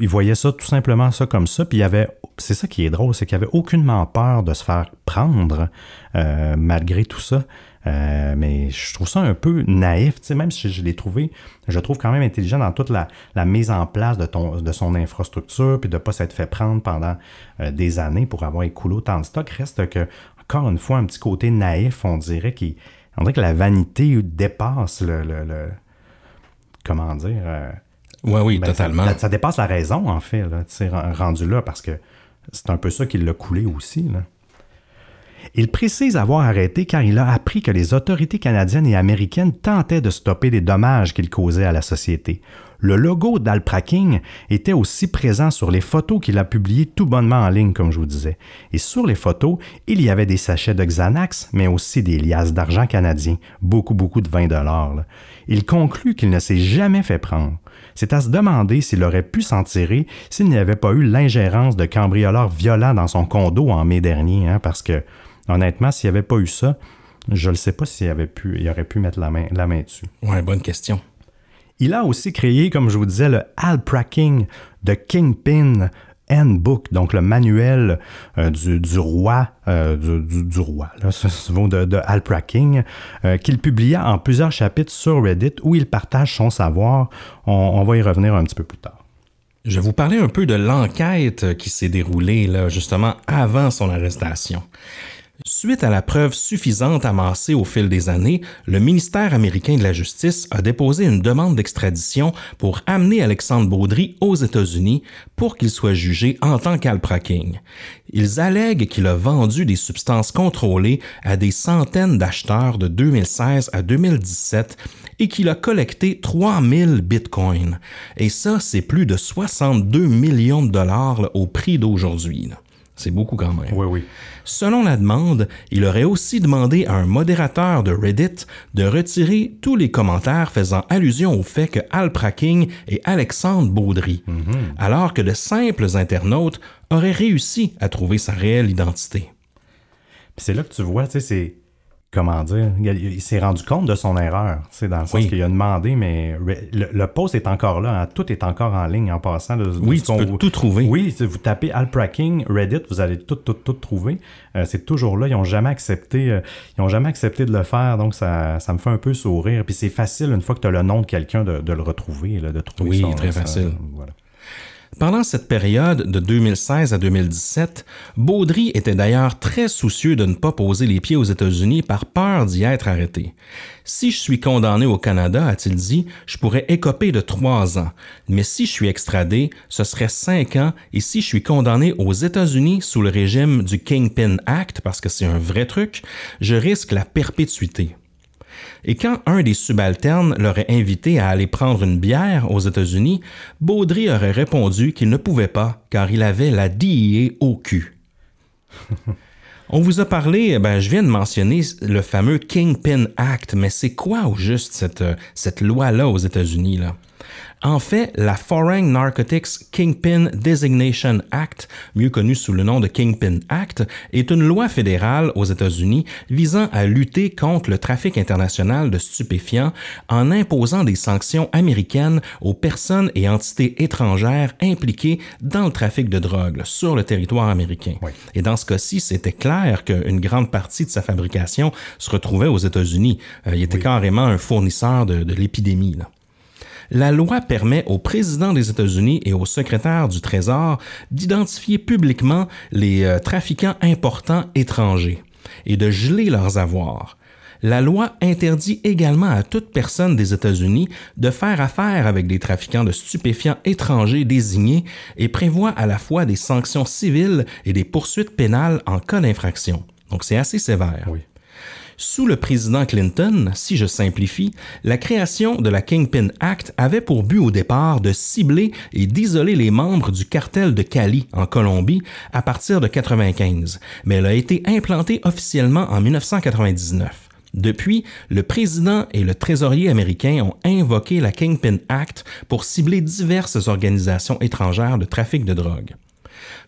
il voyait ça tout simplement ça comme ça, puis il y avait, c'est ça qui est drôle, c'est qu'il n'y avait aucunement peur de se faire prendre euh, malgré tout ça. Euh, mais je trouve ça un peu naïf, tu sais, même si je l'ai trouvé, je trouve quand même intelligent dans toute la, mise en place de, ton, de son infrastructure, puis de ne pas s'être fait prendre pendant euh, des années pour avoir écoulé autant de stock. Reste que, encore une fois, un petit côté naïf, on dirait, qu'il. on dirait que la vanité dépasse le comment dire, oui, oui, ben, totalement. Ça, dépasse la raison, en fait, là, rendu là, parce que c'est un peu ça qui l'a coulé aussi. Là. Il précise avoir arrêté car il a appris que les autorités canadiennes et américaines tentaient de stopper les dommages qu'il causait à la société. Le logo d'Alpraking était aussi présent sur les photos qu'il a publiées tout bonnement en ligne, comme je vous disais. Et sur les photos, il y avait des sachets de Xanax, mais aussi des liasses d'argent canadien, beaucoup, beaucoup de 20 dollars. Il conclut qu'il ne s'est jamais fait prendre c'est à se demander s'il aurait pu s'en tirer s'il n'y avait pas eu l'ingérence de cambrioleurs violents dans son condo en mai dernier, hein, parce que honnêtement, s'il n'y avait pas eu ça, je ne sais pas s'il avait pu, aurait pu mettre la main, la main dessus. Oui, bonne question. Il a aussi créé, comme je vous disais, le Al Pracking de Kingpin, handbook, donc le manuel euh, du, roi, euh, du, roi, là, de, de euh, qu'il publia en plusieurs chapitres sur Reddit où il partage son savoir. On, on va y revenir un petit peu plus tard. Je vais vous parler un peu de l'enquête qui s'est déroulée là, justement avant son arrestation. Suite à la preuve suffisante amassée au fil des années, le ministère américain de la Justice a déposé une demande d'extradition pour amener Alexandre Baudry aux États-Unis pour qu'il soit jugé en tant qu'Alpraking. Ils allèguent qu'il a vendu des substances contrôlées à des centaines d'acheteurs de 2016 à 2017 et qu'il a collecté 3000 bitcoins. Et ça, c'est plus de 62 millions de dollars au prix d'aujourd'hui. C'est beaucoup quand même. Oui, oui. Selon la demande, il aurait aussi demandé à un modérateur de Reddit de retirer tous les commentaires faisant allusion au fait que Al Praking est Alexandre Baudry, mhm. alors que de simples internautes auraient réussi à trouver sa réelle identité. C'est là que tu vois, tu sais, c'est comment dire, il, s'est rendu compte de son erreur, c'est dans le sens qu'il a demandé, mais le, post est encore là, hein. tout est encore en ligne en passant. De, oui, tu peux tout trouver. Oui, vous tapez Alpracking, Reddit, vous allez tout, tout, tout trouver. Euh, c'est toujours là, ils n'ont jamais accepté, euh, ils ont jamais accepté de le faire, donc ça, ça me fait un peu sourire. Puis c'est facile une fois que tu as le nom de quelqu'un de, le retrouver, de trouver. Oui, très facile. voilà. Pendant cette période de 2016 à 2017, Baudry était d'ailleurs très soucieux de ne pas poser les pieds aux États-Unis par peur d'y être arrêté. Si je suis condamné au Canada, a-t-il dit, je pourrais écoper de trois ans, mais si je suis extradé, ce serait cinq ans, et si je suis condamné aux États-Unis sous le régime du Kingpin Act, parce que c'est un vrai truc, je risque la perpétuité. Et quand un des subalternes l'aurait invité à aller prendre une bière aux États-Unis, Baudry aurait répondu qu'il ne pouvait pas car il avait la DIA au cul. On vous a parlé, eh ben, je viens de mentionner le fameux Kingpin Act, mais c'est quoi au juste cette, euh, cette loi-là aux États-Unis? Là? En fait, la Foreign Narcotics Kingpin Designation Act, mieux connue sous le nom de Kingpin Act, est une loi fédérale aux États-Unis visant à lutter contre le trafic international de stupéfiants en imposant des sanctions américaines aux personnes et entités étrangères impliquées dans le trafic de drogue sur le territoire américain. Et dans ce cas-ci, c'était clair qu'une grande partie de sa fabrication se retrouvait aux États-Unis. Euh, il était carrément un fournisseur de, de l'épidémie la loi permet au président des États-Unis et au secrétaire du Trésor d'identifier publiquement les euh, trafiquants importants étrangers et de geler leurs avoirs. La loi interdit également à toute personne des États-Unis de faire affaire avec des trafiquants de stupéfiants étrangers désignés et prévoit à la fois des sanctions civiles et des poursuites pénales en cas d'infraction. Donc c'est assez sévère. Oui. Sous le président Clinton, si je simplifie, la création de la Kingpin Act avait pour but au départ de cibler et d'isoler les membres du cartel de Cali en Colombie à partir de 1995, mais elle a été implantée officiellement en 1999. Depuis, le président et le trésorier américain ont invoqué la Kingpin Act pour cibler diverses organisations étrangères de trafic de drogue.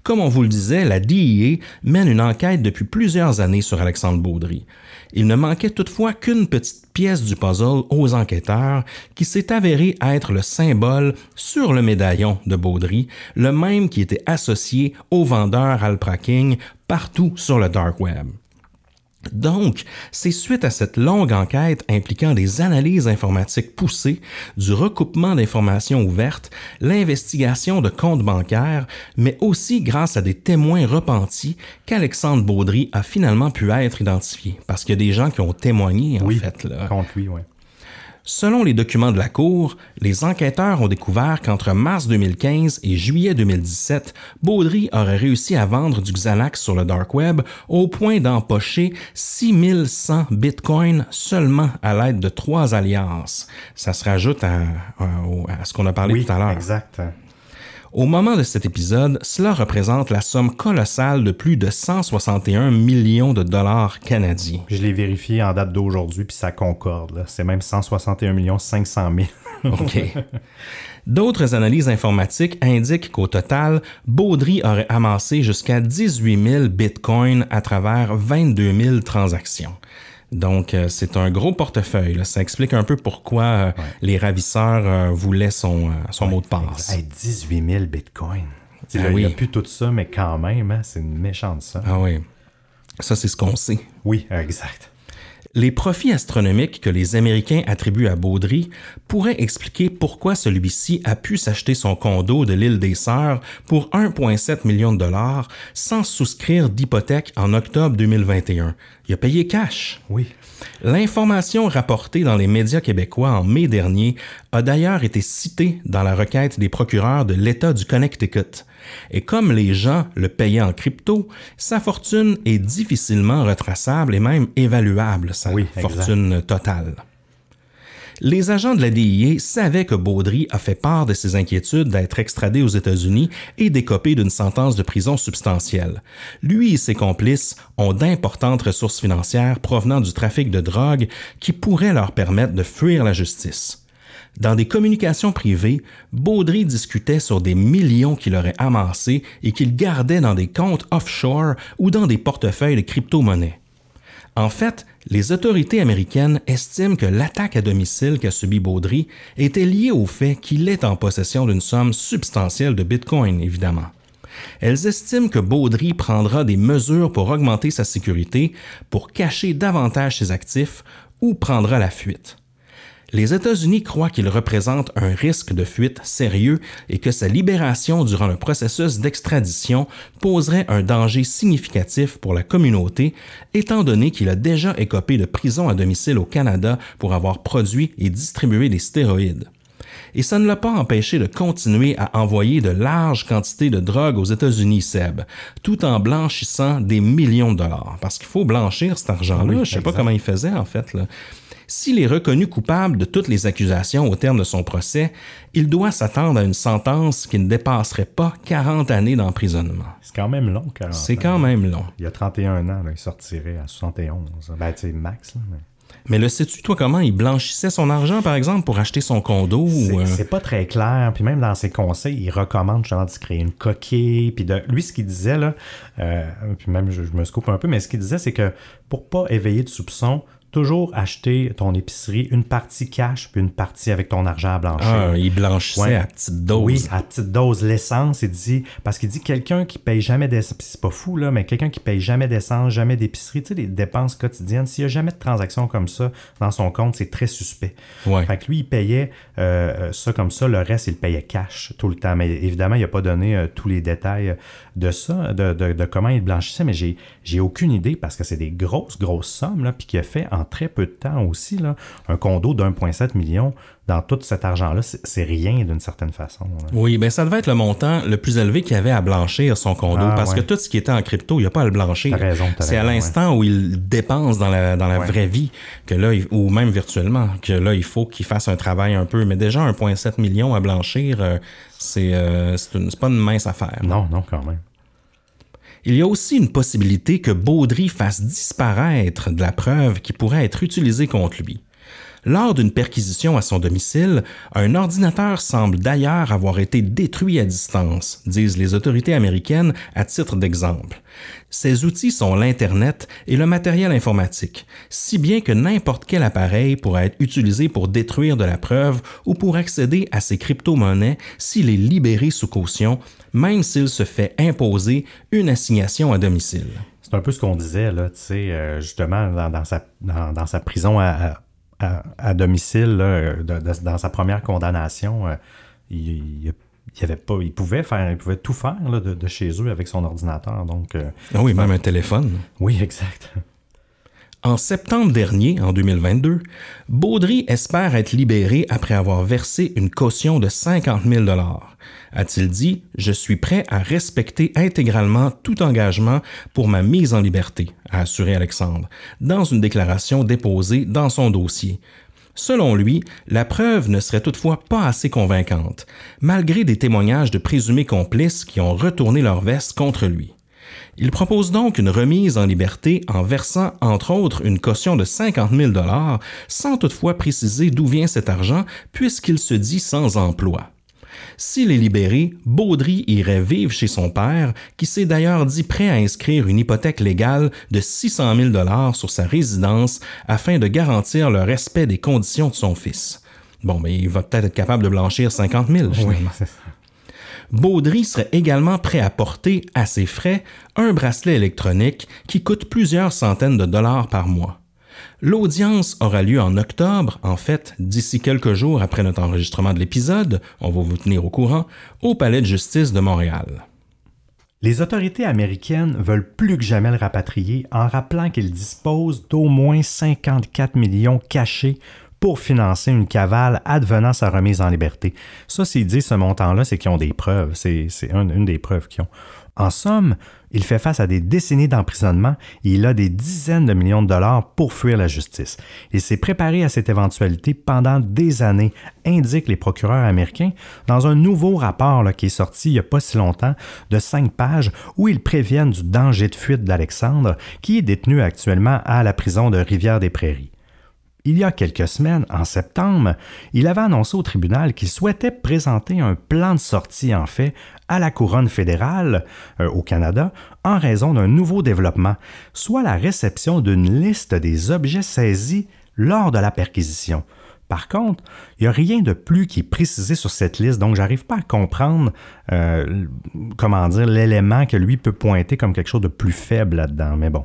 Comme on vous le disait, la DIA e mène une enquête depuis plusieurs années sur Alexandre Baudry. Il ne manquait toutefois qu'une petite pièce du puzzle aux enquêteurs qui s'est avérée être le symbole sur le médaillon de Baudry, le même qui était associé au vendeur Alpraking partout sur le dark web. Donc, c'est suite à cette longue enquête impliquant des analyses informatiques poussées, du recoupement d'informations ouvertes, l'investigation de comptes bancaires, mais aussi grâce à des témoins repentis qu'Alexandre Baudry a finalement pu être identifié. Parce qu'il y a des gens qui ont témoigné, en fait. Là. Contre lui, oui. Selon les documents de la Cour, les enquêteurs ont découvert qu'entre mars 2015 et juillet 2017, Baudry aurait réussi à vendre du Xanax sur le dark web au point d'empocher 6100 bitcoins seulement à l'aide de trois alliances. Ça se rajoute à, ce qu'on a parlé tout à l'heure. Exact. Au moment de cet épisode, cela représente la somme colossale de plus de 161 millions de dollars canadiens. Je l'ai vérifié en date d'aujourd'hui, puis ça concorde. C'est même 161 500 000. D'autres analyses informatiques indiquent qu'au total, Baudry aurait amassé jusqu'à 18 000 bitcoins à travers 22 000 transactions. Donc, euh, c'est un gros portefeuille. Ça explique un peu pourquoi euh, les ravisseurs euh, voulaient son, mot de passe. 18 000 bitcoins. Ah il n'y a plus tout ça, mais quand même, hein, c'est une méchante somme. Ah oui. Ça, c'est ce qu'on sait. Oui, exact. Les profits astronomiques que les Américains attribuent à Baudry pourraient expliquer pourquoi celui-ci a pu s'acheter son condo de l'île des Sœurs pour 1,7 million de dollars sans souscrire d'hypothèque en octobre 2021. Il a payé cash. Oui. L'information rapportée dans les médias québécois en mai dernier a d'ailleurs été citée dans la requête des procureurs de l'État du Connecticut. Et comme les gens le payaient en crypto, sa fortune est difficilement retraçable et même évaluable, sa fortune totale. Les agents de la DIA savaient que Baudry a fait part de ses inquiétudes d'être extradé aux États-Unis et décopé d'une sentence de prison substantielle. Lui et ses complices ont d'importantes ressources financières provenant du trafic de drogue qui pourraient leur permettre de fuir la justice. Dans des communications privées, Baudry discutait sur des millions qu'il aurait amassés et qu'il gardait dans des comptes offshore ou dans des portefeuilles de crypto-monnaies. En fait, les autorités américaines estiment que l'attaque à domicile qu'a subi Baudry était liée au fait qu'il est en possession d'une somme substantielle de Bitcoin, évidemment. Elles estiment que Baudry prendra des mesures pour augmenter sa sécurité, pour cacher davantage ses actifs ou prendra la fuite les États-Unis croient qu'il représente un risque de fuite sérieux et que sa libération durant le processus d'extradition poserait un danger significatif pour la communauté, étant donné qu'il a déjà écopé de prison à domicile au Canada pour avoir produit et distribué des stéroïdes et ça ne l'a pas empêché de continuer à envoyer de larges quantités de drogue aux États-Unis, Seb, tout en blanchissant des millions de dollars. Parce qu'il faut blanchir cet argent-là. Je ne sais pas comment il faisait, en fait. Là. S'il est reconnu coupable de toutes les accusations au terme de son procès, il doit s'attendre à une sentence qui ne dépasserait pas 40 années d'emprisonnement. C'est quand même long, 40 C'est quand même long. Il y a 31 ans, il sortirait à 71. Ben, tu sais, max. Là, mais... le sais-tu, toi, comment il blanchissait son argent, par exemple, pour acheter son condo? Euh? C'est pas très clair. Puis même dans ses conseils, il recommande, justement de créer une coquille. Puis de, lui, ce qu'il disait, là, euh, puis même, je, me scoupe un peu, mais ce qu'il disait, c'est que pour pas éveiller de soupçons, toujours acheter ton épicerie une partie cash puis une partie avec ton argent à blanchir. Ah, il blanchit. à petite dose. Oui, à petite dose l'essence, il dit parce qu'il dit quelqu'un qui paye jamais d'essence, c'est pas fou là, mais quelqu'un qui paye jamais d'essence, jamais d'épicerie, tu sais les dépenses quotidiennes, s'il y a jamais de transaction comme ça dans son compte, c'est très suspect. Fait que lui il payait euh, ça comme ça, le reste il payait cash tout le temps, mais évidemment, il n'a pas donné euh, tous les détails euh, de ça, de, de, de comment il blanchissait, mais j'ai, j'ai aucune idée parce que c'est des grosses, grosses sommes, là, puis qu'il a fait en très peu de temps aussi, là, un condo d'1,7 million dans tout cet argent-là, c'est rien d'une certaine façon. Oui, ben ça devait être le montant le plus élevé qu'il avait à blanchir son condo, ah, parce que tout ce qui était en crypto, il n'y a pas à le blanchir. C'est à l'instant où il dépense dans la, dans la vraie vie, que là, ou même virtuellement, que là, il faut qu'il fasse un travail un peu. Mais déjà, 1,7 million à blanchir, euh, euh, c'est pas une mince affaire. Non, non, quand même. Il y a aussi une possibilité que Baudry fasse disparaître de la preuve qui pourrait être utilisée contre lui. Lors d'une perquisition à son domicile, un ordinateur semble d'ailleurs avoir été détruit à distance, disent les autorités américaines à titre d'exemple. Ces outils sont l'Internet et le matériel informatique, si bien que n'importe quel appareil pourrait être utilisé pour détruire de la preuve ou pour accéder à ses crypto-monnaies s'il est libéré sous caution, même s'il se fait imposer une assignation à domicile. C'est un peu ce qu'on disait, là, tu sais, euh, justement, dans, sa, prison à à, domicile dans sa première condamnation. Euh, il, avait pas, pouvait faire, il pouvait tout faire de, chez eux avec son ordinateur. Donc, euh, ah oui, même un téléphone. Oui, exact. En septembre dernier, en 2022, Baudry espère être libéré après avoir versé une caution de 50 000 A-t-il dit Je suis prêt à respecter intégralement tout engagement pour ma mise en liberté, a assuré Alexandre, dans une déclaration déposée dans son dossier. Selon lui, la preuve ne serait toutefois pas assez convaincante, malgré des témoignages de présumés complices qui ont retourné leur veste contre lui. Il propose donc une remise en liberté en versant, entre autres, une caution de 50 000 sans toutefois préciser d'où vient cet argent, puisqu'il se dit sans emploi. S'il est libéré, Baudry irait vivre chez son père, qui s'est d'ailleurs dit prêt à inscrire une hypothèque légale de 600 000 sur sa résidence afin de garantir le respect des conditions de son fils. Bon, mais il va peut-être être capable de blanchir 50 000, Baudry serait également prêt à porter, à ses frais, un bracelet électronique qui coûte plusieurs centaines de dollars par mois. L'audience aura lieu en octobre, en fait, d'ici quelques jours après notre enregistrement de l'épisode, on va vous tenir au courant, au Palais de justice de Montréal. Les autorités américaines veulent plus que jamais le rapatrier en rappelant qu'il dispose d'au moins 54 millions cachés pour financer une cavale advenant sa remise en liberté. Ça, dit dit ce montant-là, c'est qu'ils ont des preuves. C'est une, des preuves qu'ils ont. En somme, il fait face à des décennies d'emprisonnement et il a des dizaines de millions de dollars pour fuir la justice. Il s'est préparé à cette éventualité pendant des années, indiquent les procureurs américains dans un nouveau rapport qui est sorti il n'y a pas si longtemps de cinq pages où ils préviennent du danger de fuite d'Alexandre qui est détenu actuellement à la prison de Rivière-des-Prairies il y a quelques semaines, en septembre, il avait annoncé au tribunal qu'il souhaitait présenter un plan de sortie, en fait, à la couronne fédérale euh, au Canada en raison d'un nouveau développement, soit la réception d'une liste des objets saisis lors de la perquisition. Par contre, il n'y a rien de plus qui est précisé sur cette liste, donc j'arrive pas à comprendre, euh, comment dire, l'élément que lui peut pointer comme quelque chose de plus faible là-dedans. Mais bon,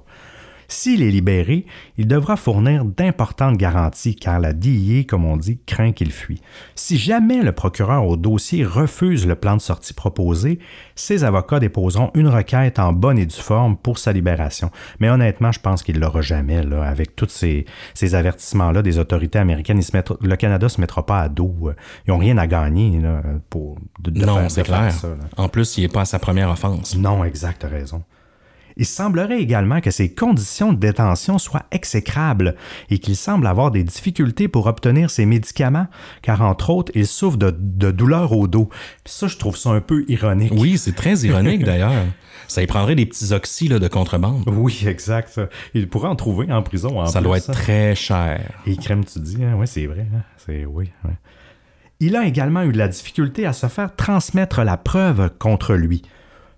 s'il est libéré, il devra fournir d'importantes garanties car la DIA, comme on dit, craint qu'il fuit. Si jamais le procureur au dossier refuse le plan de sortie proposé, ses avocats déposeront une requête en bonne et due forme pour sa libération. Mais honnêtement, je pense qu'il ne l'aura jamais. avec tous ces, avertissements-là des autorités américaines, le Canada ne se mettra pas à dos. Euh. Ils n'ont rien à gagner pour de, non, c'est clair. en plus, il n'est pas à sa première offense. Non, exacte raison. Il semblerait également que ses conditions de détention soient exécrables et qu'il semble avoir des difficultés pour obtenir ses médicaments, car entre autres, il souffre de, douleurs au dos. ça, je trouve ça un peu ironique. Oui, c'est très ironique d'ailleurs. Ça y prendrait des petits oxy de contrebande. Oui, exact. Il pourrait en trouver en prison. ça doit être hein. très cher. Et crème, tu dis, hein? oui, c'est vrai. Hein? C'est oui. Il a également eu de la difficulté à se faire transmettre la preuve contre lui.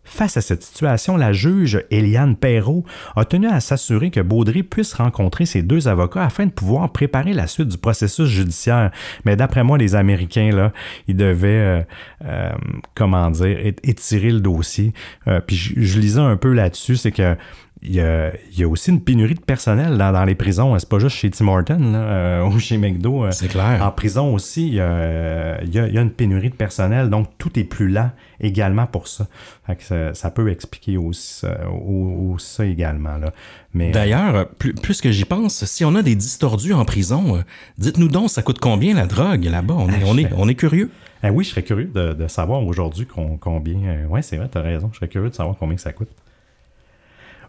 Face à cette situation, la juge Eliane Perrault a tenu à s'assurer que Baudry puisse rencontrer ses deux avocats afin de pouvoir préparer la suite du processus judiciaire. Mais d'après moi, les Américains, là, ils devaient, euh, euh, comment dire, étirer le dossier. Euh, puis je, lisais un peu là-dessus, c'est que il y, a, il y, a, aussi une pénurie de personnel dans, dans les prisons. Hein. C'est pas juste chez Tim Horton euh, *laughs* ou chez McDo. Euh. c'est clair. En prison aussi, il y, a, il, y a, une pénurie de personnel. Donc, tout est plus lent également pour ça. Ça, ça, peut expliquer aussi, aussi ça également. Là. Mais, euh, D'ailleurs, plus, que j'y pense, si on a des distordus en prison, dites-nous donc, ça coûte combien la drogue là-bas? On est, ah, on, est, on est curieux. Ah oui, je serais curieux de, de savoir aujourd'hui combien... Oui, c'est vrai, tu as raison. Je serais curieux de savoir combien ça coûte.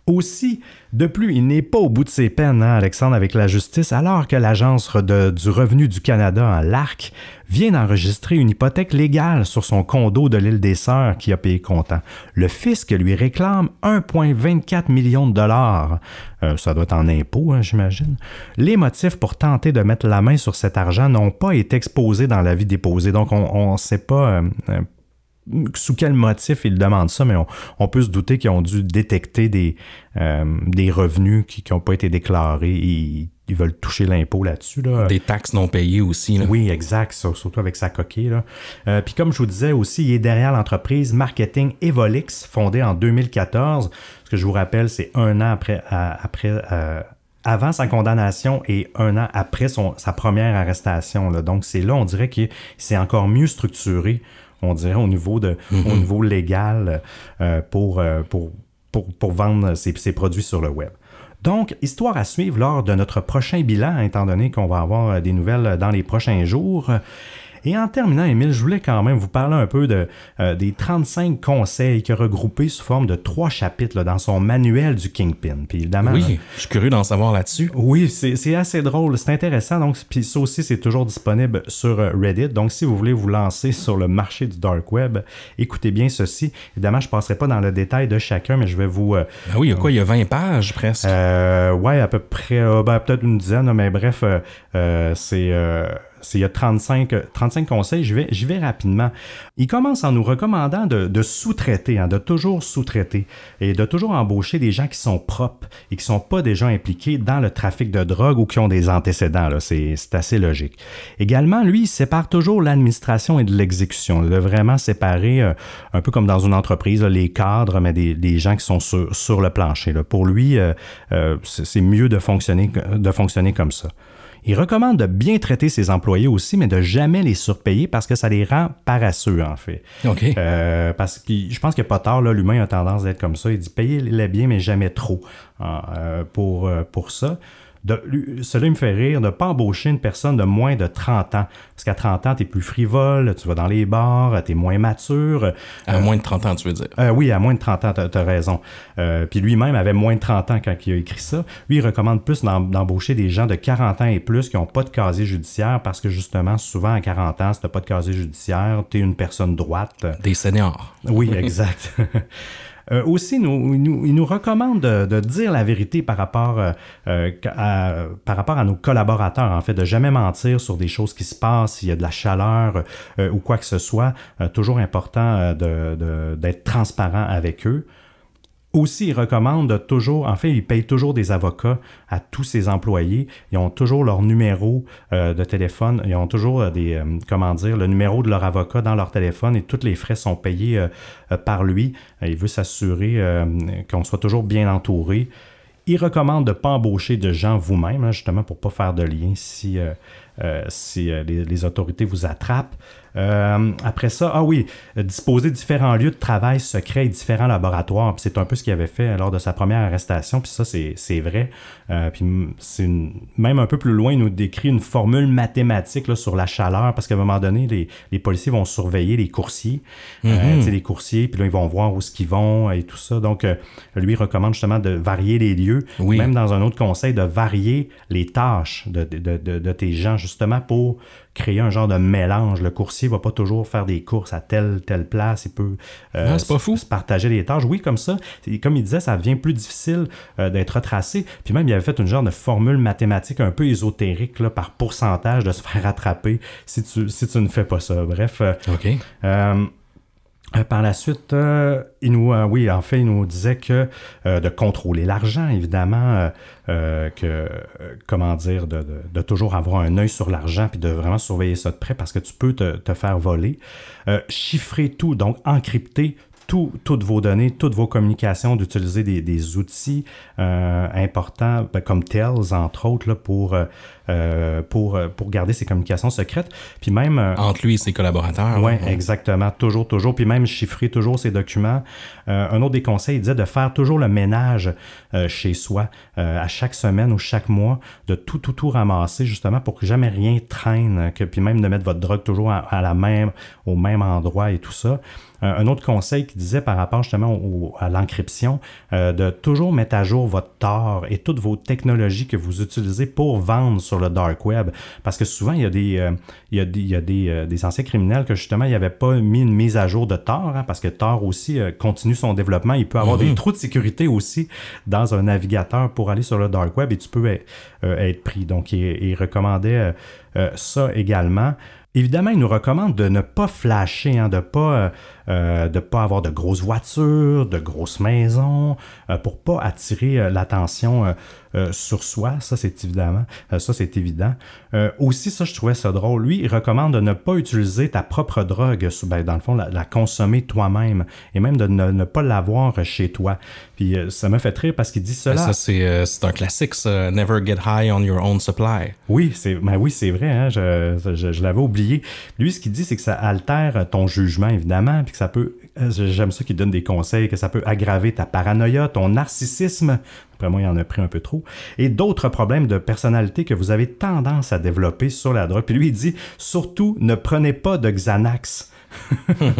Aussi, de plus, il n'est pas au bout de ses peines, hein, Alexandre, avec la justice, alors que l'Agence du revenu du Canada, hein, l'ARC, vient d'enregistrer une hypothèque légale sur son condo de l'île des Sœurs qui a payé comptant. Le fisc lui réclame 1,24 million de dollars. Euh, ça doit être en impôts, hein, j'imagine. Les motifs pour tenter de mettre la main sur cet argent n'ont pas été exposés dans la vie déposée, donc on ne sait pas euh, euh, sous quel motif ils demandent ça, mais on, peut se douter qu'ils ont dû détecter des, euh, des revenus qui n'ont pas été déclarés. Et, ils veulent toucher l'impôt là-dessus. Là. Des taxes non payées aussi. Là. Oui, exact, surtout avec sa coquille. Euh, puis comme je vous disais aussi, il est derrière l'entreprise Marketing Evolix, fondée en 2014. Ce que je vous rappelle, c'est un an après, après euh, avant sa condamnation et un an après sa première arrestation. Donc c'est là, on dirait que c'est encore mieux structuré on dirait, au niveau, de, mm-hmm. niveau légal euh, euh, pour, pour, vendre ces ses produits sur le web. Donc, histoire à suivre lors de notre prochain bilan, étant donné qu'on va avoir euh, des nouvelles dans les prochains jours. Et en terminant, Emile, je voulais quand même vous parler un peu de, euh, des 35 conseils qu'il a regroupés sous forme de trois chapitres dans son manuel du Kingpin. Puis évidemment, oui, je suis curieux d'en savoir là-dessus. Oui, c'est assez drôle, c'est intéressant. Donc, puis ça aussi, c'est toujours disponible sur euh, Reddit. Donc, si vous voulez vous lancer *laughs* sur le marché du dark web, écoutez bien ceci. Évidemment, je ne passerai pas dans le détail de chacun, mais je vais vous. Ah oui, il y a quoi Il y a 20 pages presque. Euh, ouais, à peu près, ben, peut-être une dizaine, mais bref, c'est il y a 35, euh, conseils, je vais, rapidement. Il commence en nous recommandant de, sous-traiter, hein, de toujours sous-traiter et de toujours embaucher des gens qui sont propres et qui ne sont pas déjà impliqués dans le trafic de drogue ou qui ont des antécédents. C'est assez logique. Également, lui, il sépare toujours l'administration et de l'exécution. Il vraiment séparer, euh, un peu comme dans une entreprise, les cadres, mais des, gens qui sont sur, le plancher. Pour lui, euh, c'est mieux de fonctionner comme ça. Il recommande de bien traiter ses employés aussi, mais de jamais les surpayer parce que ça les rend paresseux, en fait. Euh, parce que je pense que pas tard, l'humain a tendance d'être comme ça. Il dit payez-les bien, mais jamais trop euh, pour, euh, pour ça. De, cela me fait rire, ne pas embaucher une personne de moins de 30 ans. Parce qu'à 30 ans, tu es plus frivole, tu vas dans les bars, tu es moins mature. À euh, moins de 30 ans, tu veux dire. Euh, oui, à moins de 30 ans, tu as, raison. Euh, puis lui-même avait moins de 30 ans quand il a écrit ça. Lui, il recommande plus d'embaucher des gens de 40 ans et plus qui n'ont pas de casier judiciaire parce que justement, souvent à 40 ans, si tu pas de casier judiciaire, tu es une personne droite. Des seniors. Oui, *laughs* exact. *laughs* Euh, aussi, nous, nous, il nous recommande de, dire la vérité euh, euh, par rapport, à, nos collaborateurs, en fait, de jamais mentir sur des choses qui se passent, s'il y a de la chaleur ou quoi que ce soit. toujours important d'être transparent avec eux. Aussi, il recommande toujours, en fait, il paye toujours des avocats à tous ses employés. Ils ont toujours leur numéro euh, de téléphone. Ils ont toujours euh, des, euh, comment dire, le numéro de leur avocat dans leur téléphone et tous les frais sont payés par lui. Il veut s'assurer qu'on soit toujours bien entouré. Il recommande de ne pas embaucher de gens vous-même, hein, justement, pour ne pas faire de lien si, si les, autorités vous attrapent. Euh, après ça, ah oui, disposer différents lieux de travail secrets et différents laboratoires. puis c'est un peu ce qu'il avait fait lors de sa première arrestation. Puis ça, c'est vrai. Euh, puis c'est même un peu plus loin, il nous décrit une formule mathématique sur la chaleur parce qu'à un moment donné, les, policiers vont surveiller les coursiers. c'est euh, mhm. les coursiers, puis là, ils vont voir où ce qu'ils vont et tout ça. Donc, euh, lui, recommande justement de varier les lieux. Même dans un autre conseil, de varier les tâches de tes gens justement pour créer un genre de mélange. Le coursier va pas toujours faire des courses à telle, telle place. Il peut euh, pas fou. se partager les tâches. Oui, comme ça, comme il disait, ça devient plus difficile euh, d'être retracé. Puis même, il avait fait une genre de formule mathématique un peu ésotérique là, par pourcentage de se faire rattraper si tu, si tu ne fais pas ça. Bref. Euh, euh, euh, par la suite, euh, il nous, euh, oui, en fait, il nous disait que de contrôler l'argent, évidemment, que, comment dire, de, de, de, toujours avoir un œil sur l'argent, puis de vraiment surveiller ça de près parce que tu peux te, te faire voler. chiffrer tout, donc encrypter toutes vos données, toutes vos communications, d'utiliser des, outils euh, importants ben, comme Tails entre autres, là, pour, euh, euh, pour, pour garder ces communications secrètes. Puis même... entre lui et ses collaborateurs. Oui, ouais. exactement. Toujours, toujours. Puis même chiffrer toujours ses documents. un autre des conseils, il disait de faire toujours le ménage chez soi à chaque semaine ou chaque mois, de tout, tout, tout ramasser justement pour que jamais rien traîne. Que, puis même de mettre votre drogue toujours à la même, au même endroit et tout ça. Euh, un autre conseil qui disait par rapport justement à l'encryption, euh, de toujours mettre à jour votre Tor et toutes vos technologies que vous utilisez pour vendre sur le dark web. Parce que souvent, il y a des, euh, il y a des, anciens criminels que justement, n'y avait pas mis une mise à jour de Tor, hein, parce que Tor aussi continue son développement. Il peut avoir mhm. des trous de sécurité aussi dans un navigateur pour aller sur le dark web et tu peux être pris. Donc, il, recommandait ça également. Évidemment, il nous recommande de ne pas flasher, hein, de ne pas euh, de pas avoir de grosses voitures, de grosses maisons, euh, pour pas attirer euh, l'attention sur soi. Ça, c'est évidemment. ça, c'est évident. aussi, ça, je trouvais ça drôle. Lui, il recommande de ne pas utiliser ta propre drogue, ben, dans le fond, la, consommer toi-même, et même de ne, pas l'avoir chez toi. Puis ça me fait rire parce qu'il dit cela. Ben, ça, c'est, un classique, ça. Never get high on your own supply. Oui, c'est, ben oui, c'est vrai. Hein. je, je, l'avais oublié. Lui, ce qu'il dit, c'est que ça altère ton jugement, évidemment, ça peut, euh, j'aime ça qu'il donne des conseils, que ça peut aggraver ta paranoïa, ton narcissisme, après moi il en a pris un peu trop, et d'autres problèmes de personnalité que vous avez tendance à développer sur la drogue. Puis lui il dit, surtout ne prenez pas de Xanax.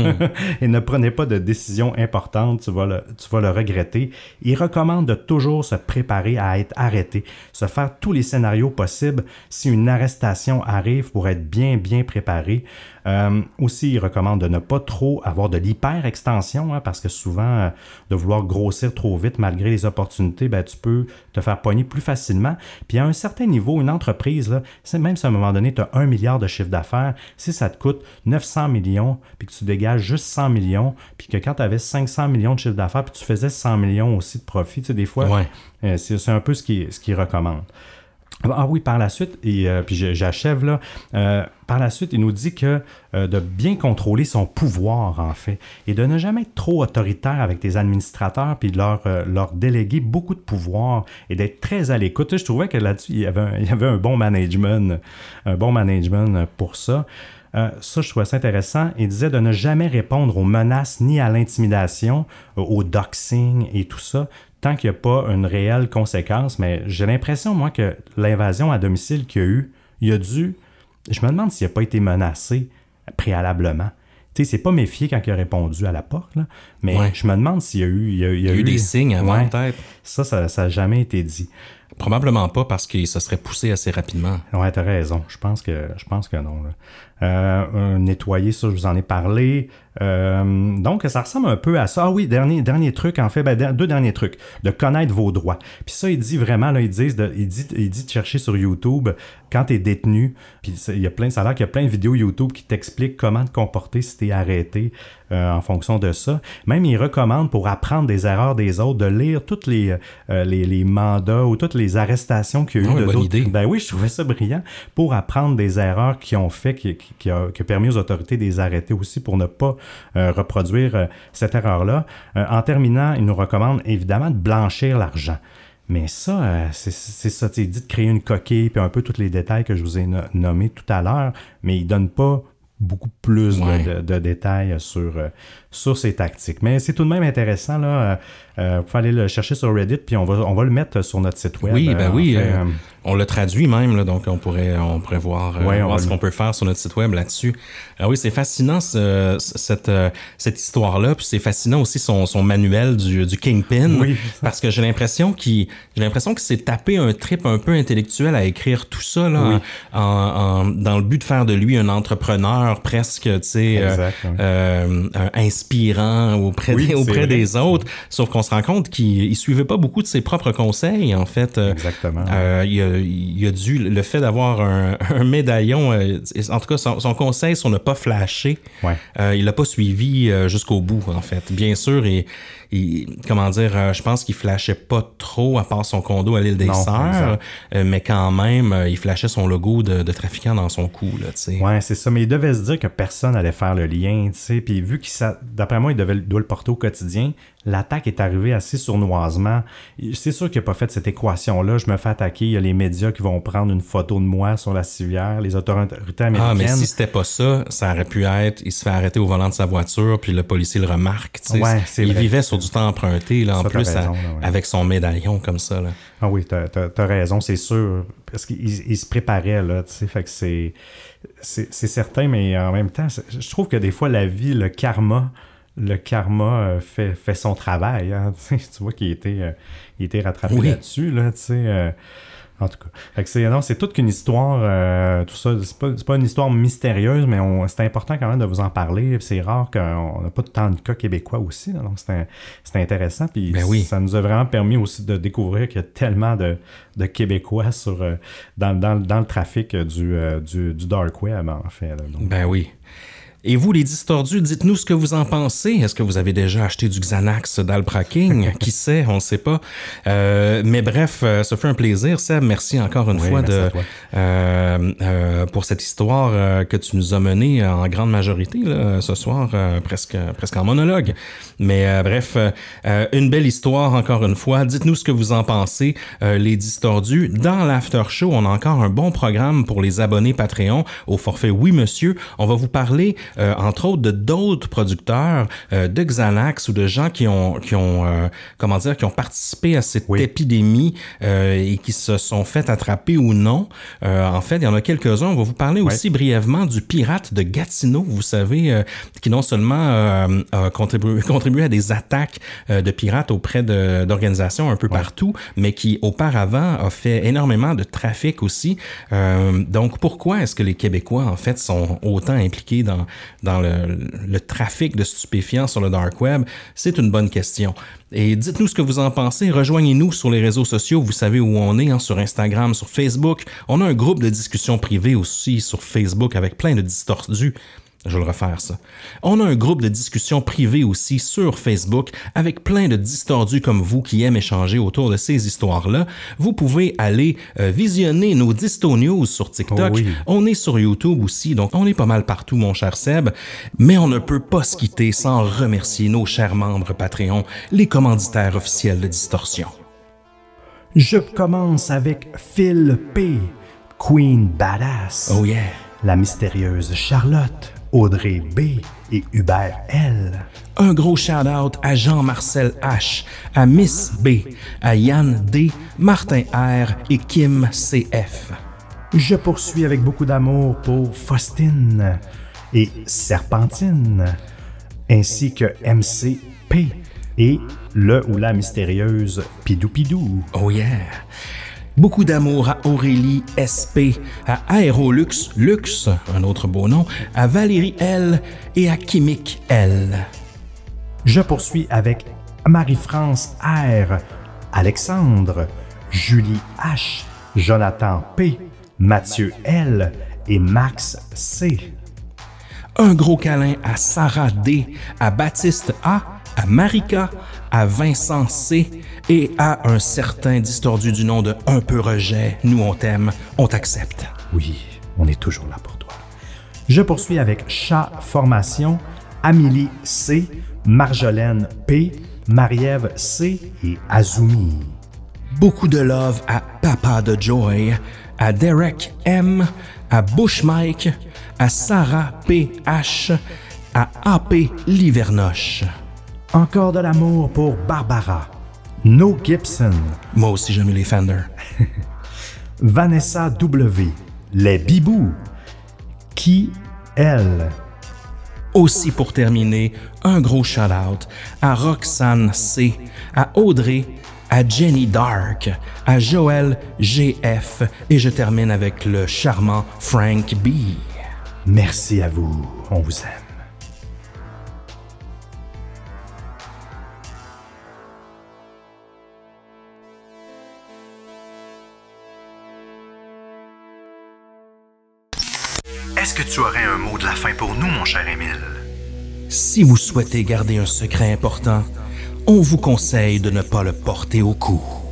*laughs* et ne prenez pas de décision importante, tu vas, le, tu vas le regretter. Il recommande de toujours se préparer à être arrêté, se faire tous les scénarios possibles si une arrestation arrive pour être bien, bien préparé. Euh, aussi, il recommande de ne pas trop avoir de l'hyper-extension hein, parce que souvent, euh, de vouloir grossir trop vite malgré les opportunités, ben, tu peux te faire poigner plus facilement. Puis à un certain niveau, une entreprise, là, même si à un moment donné, tu as un milliard de chiffre d'affaires, si ça te coûte 900 millions, puis que tu dégages juste 100 millions, puis que quand tu avais 500 millions de chiffre d'affaires, puis tu faisais 100 millions aussi de profit, tu sais, des fois, euh, c'est un peu ce qu'il ce qui recommande. Ah oui, par la suite, et euh, puis j'achève là, euh, par la suite, il nous dit que euh, de bien contrôler son pouvoir, en fait, et de ne jamais être trop autoritaire avec tes administrateurs, puis de leur, leur déléguer beaucoup de pouvoir, et d'être très à l'écoute. Je trouvais que là-dessus, il, y avait un, il y avait un bon management, un bon management pour ça. ça, je trouvais ça intéressant. Il disait de ne jamais répondre aux menaces ni à l'intimidation, au doxing et tout ça, tant qu'il n'y a pas une réelle conséquence, mais j'ai l'impression, moi, que l'invasion à domicile qu'il y a eu, il y a dû. Je me demande s'il n'a pas été menacé préalablement. Tu sais, c'est pas méfié quand il a répondu à la porte, là, mais je me demande s'il y a eu. Il y a, eu, des signes avant, peut-être. Ça, ça n'a jamais été dit. Probablement pas parce que ça serait poussé assez rapidement. Ouais, t'as raison. Je pense que, je pense que non. Euh, nettoyer, ça, je vous en ai parlé. Euh, donc, ça ressemble un peu à ça. Ah oui, dernier, dernier truc, en fait, ben, deux derniers trucs. De connaître vos droits. Puis ça, il dit vraiment, là, il, dit, dit de chercher sur YouTube quand tu es détenu. Puis il y a plein, ça a l'air qu'il y a plein de vidéos YouTube qui t'expliquent comment te comporter si tu es arrêté euh, en fonction de ça. Même, il recommande pour apprendre des erreurs des autres de lire toutes les, les, mandats ou toutes les arrestations qu'il y a eu. Ah de Ben oui, je trouvais ça brillant pour apprendre des erreurs qui ont fait, qui a, permis aux autorités de les arrêter aussi pour ne pas euh, reproduire euh, cette erreur-là. Euh, en terminant, il nous recommande évidemment de blanchir l'argent. Mais ça, c'est ça. Il dit de créer une coquille, puis un peu tous les détails que je vous ai nommés tout à l'heure, mais il ne donne pas beaucoup plus de, détails sur, sur ses tactiques. Mais c'est tout de même intéressant. Là, euh, euh vous aller le chercher sur Reddit, puis on va, on va le mettre sur notre site web. Oui, euh, ben oui. Euh, on le traduit même, là, donc on pourrait, on pourrait voir, ce qu'on peut faire sur notre site web là-dessus. Ah oui, c'est fascinant ce, cette, cette histoire-là, puis c'est fascinant aussi son, son manuel du, Kingpin, parce que j'ai l'impression qu'il j'ai l'impression que c'est tapé un trip un peu intellectuel à écrire tout ça là, en, dans le but de faire de lui un entrepreneur presque, tu sais, inspirant auprès, des, auprès des autres, sauf qu'on se rend compte qu'il ne suivait pas beaucoup de ses propres conseils, en fait. Euh, Exactement. Euh, il, a, a, dû, le fait d'avoir un, *laughs* médaillon, euh, en tout cas, son, conseil, son ne pas flashé. il ne l'a pas suivi jusqu'au bout, en fait. Bien sûr, et comment dire, euh, je pense qu'il flashait pas trop à part son condo à l'île des Sœurs, euh, mais quand même, euh, il flashait son logo de, trafiquant dans son cou. Là, ouais, c'est ça. Mais il devait se dire que personne allait faire le lien. Puis vu qu'il, d'après moi, il devait, doit le porter au quotidien, L'attaque est arrivée assez sournoisement. C'est sûr qu'il n'a pas fait cette équation-là. Je me fais attaquer. Il y a les médias qui vont prendre une photo de moi sur la civière, les autorités américaines. Ah, mais si c'était pas ça, ça aurait pu être il se fait arrêter au volant de sa voiture, puis le policier le remarque. Ouais, il vivait sur du temps emprunté, là, en plus, avec son médaillon comme ça. Ah oui, t'as raison, c'est sûr. Parce qu'il se préparait, là, tu Fait que c'est certain, mais en même temps, je trouve que des fois, la vie, le karma, le karma euh, fait, son travail. Hein. *laughs* tu vois qu'il était, euh, il était rattrapé là-dessus. Euh, en tout cas. c'est toute qu'une histoire, tout ça, c'est pas, pas, une histoire mystérieuse, mais c'est important quand même de vous en parler. C'est rare qu'on n'a pas tant de cas québécois aussi, donc c'est intéressant. Puis ben oui. ça nous a vraiment permis aussi de découvrir qu'il y a tellement de, Québécois sur, dans, le trafic du, du, dark web, en fait. ben oui. Et vous, les distordus, dites-nous ce que vous en pensez. Est-ce que vous avez déjà acheté du Xanax dans *laughs* Qui sait? On ne sait pas. Euh, mais bref, ça euh, fait un plaisir. Seb, merci encore une fois de, euh, pour cette histoire que tu nous as menée en grande majorité ce soir, presque, presque en monologue. Mais euh, bref, euh, euh, une belle histoire encore une fois. Dites-nous ce que vous en pensez, les distordus. Dans l'after show, on a encore un bon programme pour les abonnés Patreon au forfait Oui Monsieur. On va vous parler entre autres de d'autres producteurs de Xanax ou de gens qui ont qui ont comment dire qui ont participé à cette épidémie et qui se sont fait attraper ou non. en fait, il y en a quelques-uns. On va vous parler aussi brièvement du pirate de Gatineau, vous savez, qui non seulement a *laughs* contribué, contribué à des attaques euh, de pirates auprès d'organisations un peu partout, mais qui auparavant a fait énormément de trafic aussi. Euh, donc pourquoi est-ce que les Québécois en fait sont autant impliqués dans, dans le, trafic de stupéfiants sur le dark web C'est une bonne question. Et dites-nous ce que vous en pensez. Rejoignez-nous sur les réseaux sociaux. Vous savez où on est, hein, sur Instagram, sur Facebook. On a un groupe de discussion privée aussi sur Facebook avec plein de distordus. Je le refaire, ça. On a un groupe de discussion privé aussi sur Facebook avec plein de distordus comme vous qui aiment échanger autour de ces histoires-là. Vous pouvez aller euh, visionner nos Disto News sur TikTok. Oh on est sur YouTube aussi, donc on est pas mal partout, mon cher Seb. Mais on ne peut pas se quitter sans remercier nos chers membres Patreon, les commanditaires officiels de Distorsion. Je commence avec Phil P., Queen Badass. Oh yeah. La mystérieuse Charlotte. Audrey B et Hubert L. Un gros shout-out à Jean-Marcel H, à Miss B, à Yann D, Martin R et Kim CF. Je poursuis avec beaucoup d'amour pour Faustine et Serpentine, ainsi que P et le ou la mystérieuse Pidou Pidou. Oh yeah! Beaucoup d'amour à Aurélie SP, à Aérolux Lux, un autre beau nom, à Valérie L et à Kimik L. Je poursuis avec Marie-France R, Alexandre, Julie H, Jonathan P, Mathieu L et Max C. Un gros câlin à Sarah D, à Baptiste A, à Marika, à Vincent C et à un certain distordu du nom de Un peu rejet. Nous, on t'aime, on t'accepte. Oui, on est toujours là pour toi. Je poursuis avec Chat Formation, Amélie C, Marjolaine P, Marie-Ève C et Azumi. Beaucoup de love à Papa de Joy, à Derek M, à Bush Mike, à Sarah PH, à AP Livernoche. Encore de l'amour pour Barbara. No Gibson. Moi aussi, j'aime les Fender. *laughs* Vanessa W. Les Bibous. Qui, elle. Aussi pour terminer, un gros shout-out à Roxane C, à Audrey, à Jenny Dark, à Joël GF et je termine avec le charmant Frank B. Merci à vous, on vous aime. Est-ce que tu aurais un mot de la fin pour nous, mon cher Émile? Si vous souhaitez garder un secret important, on vous conseille de ne pas le porter au cours.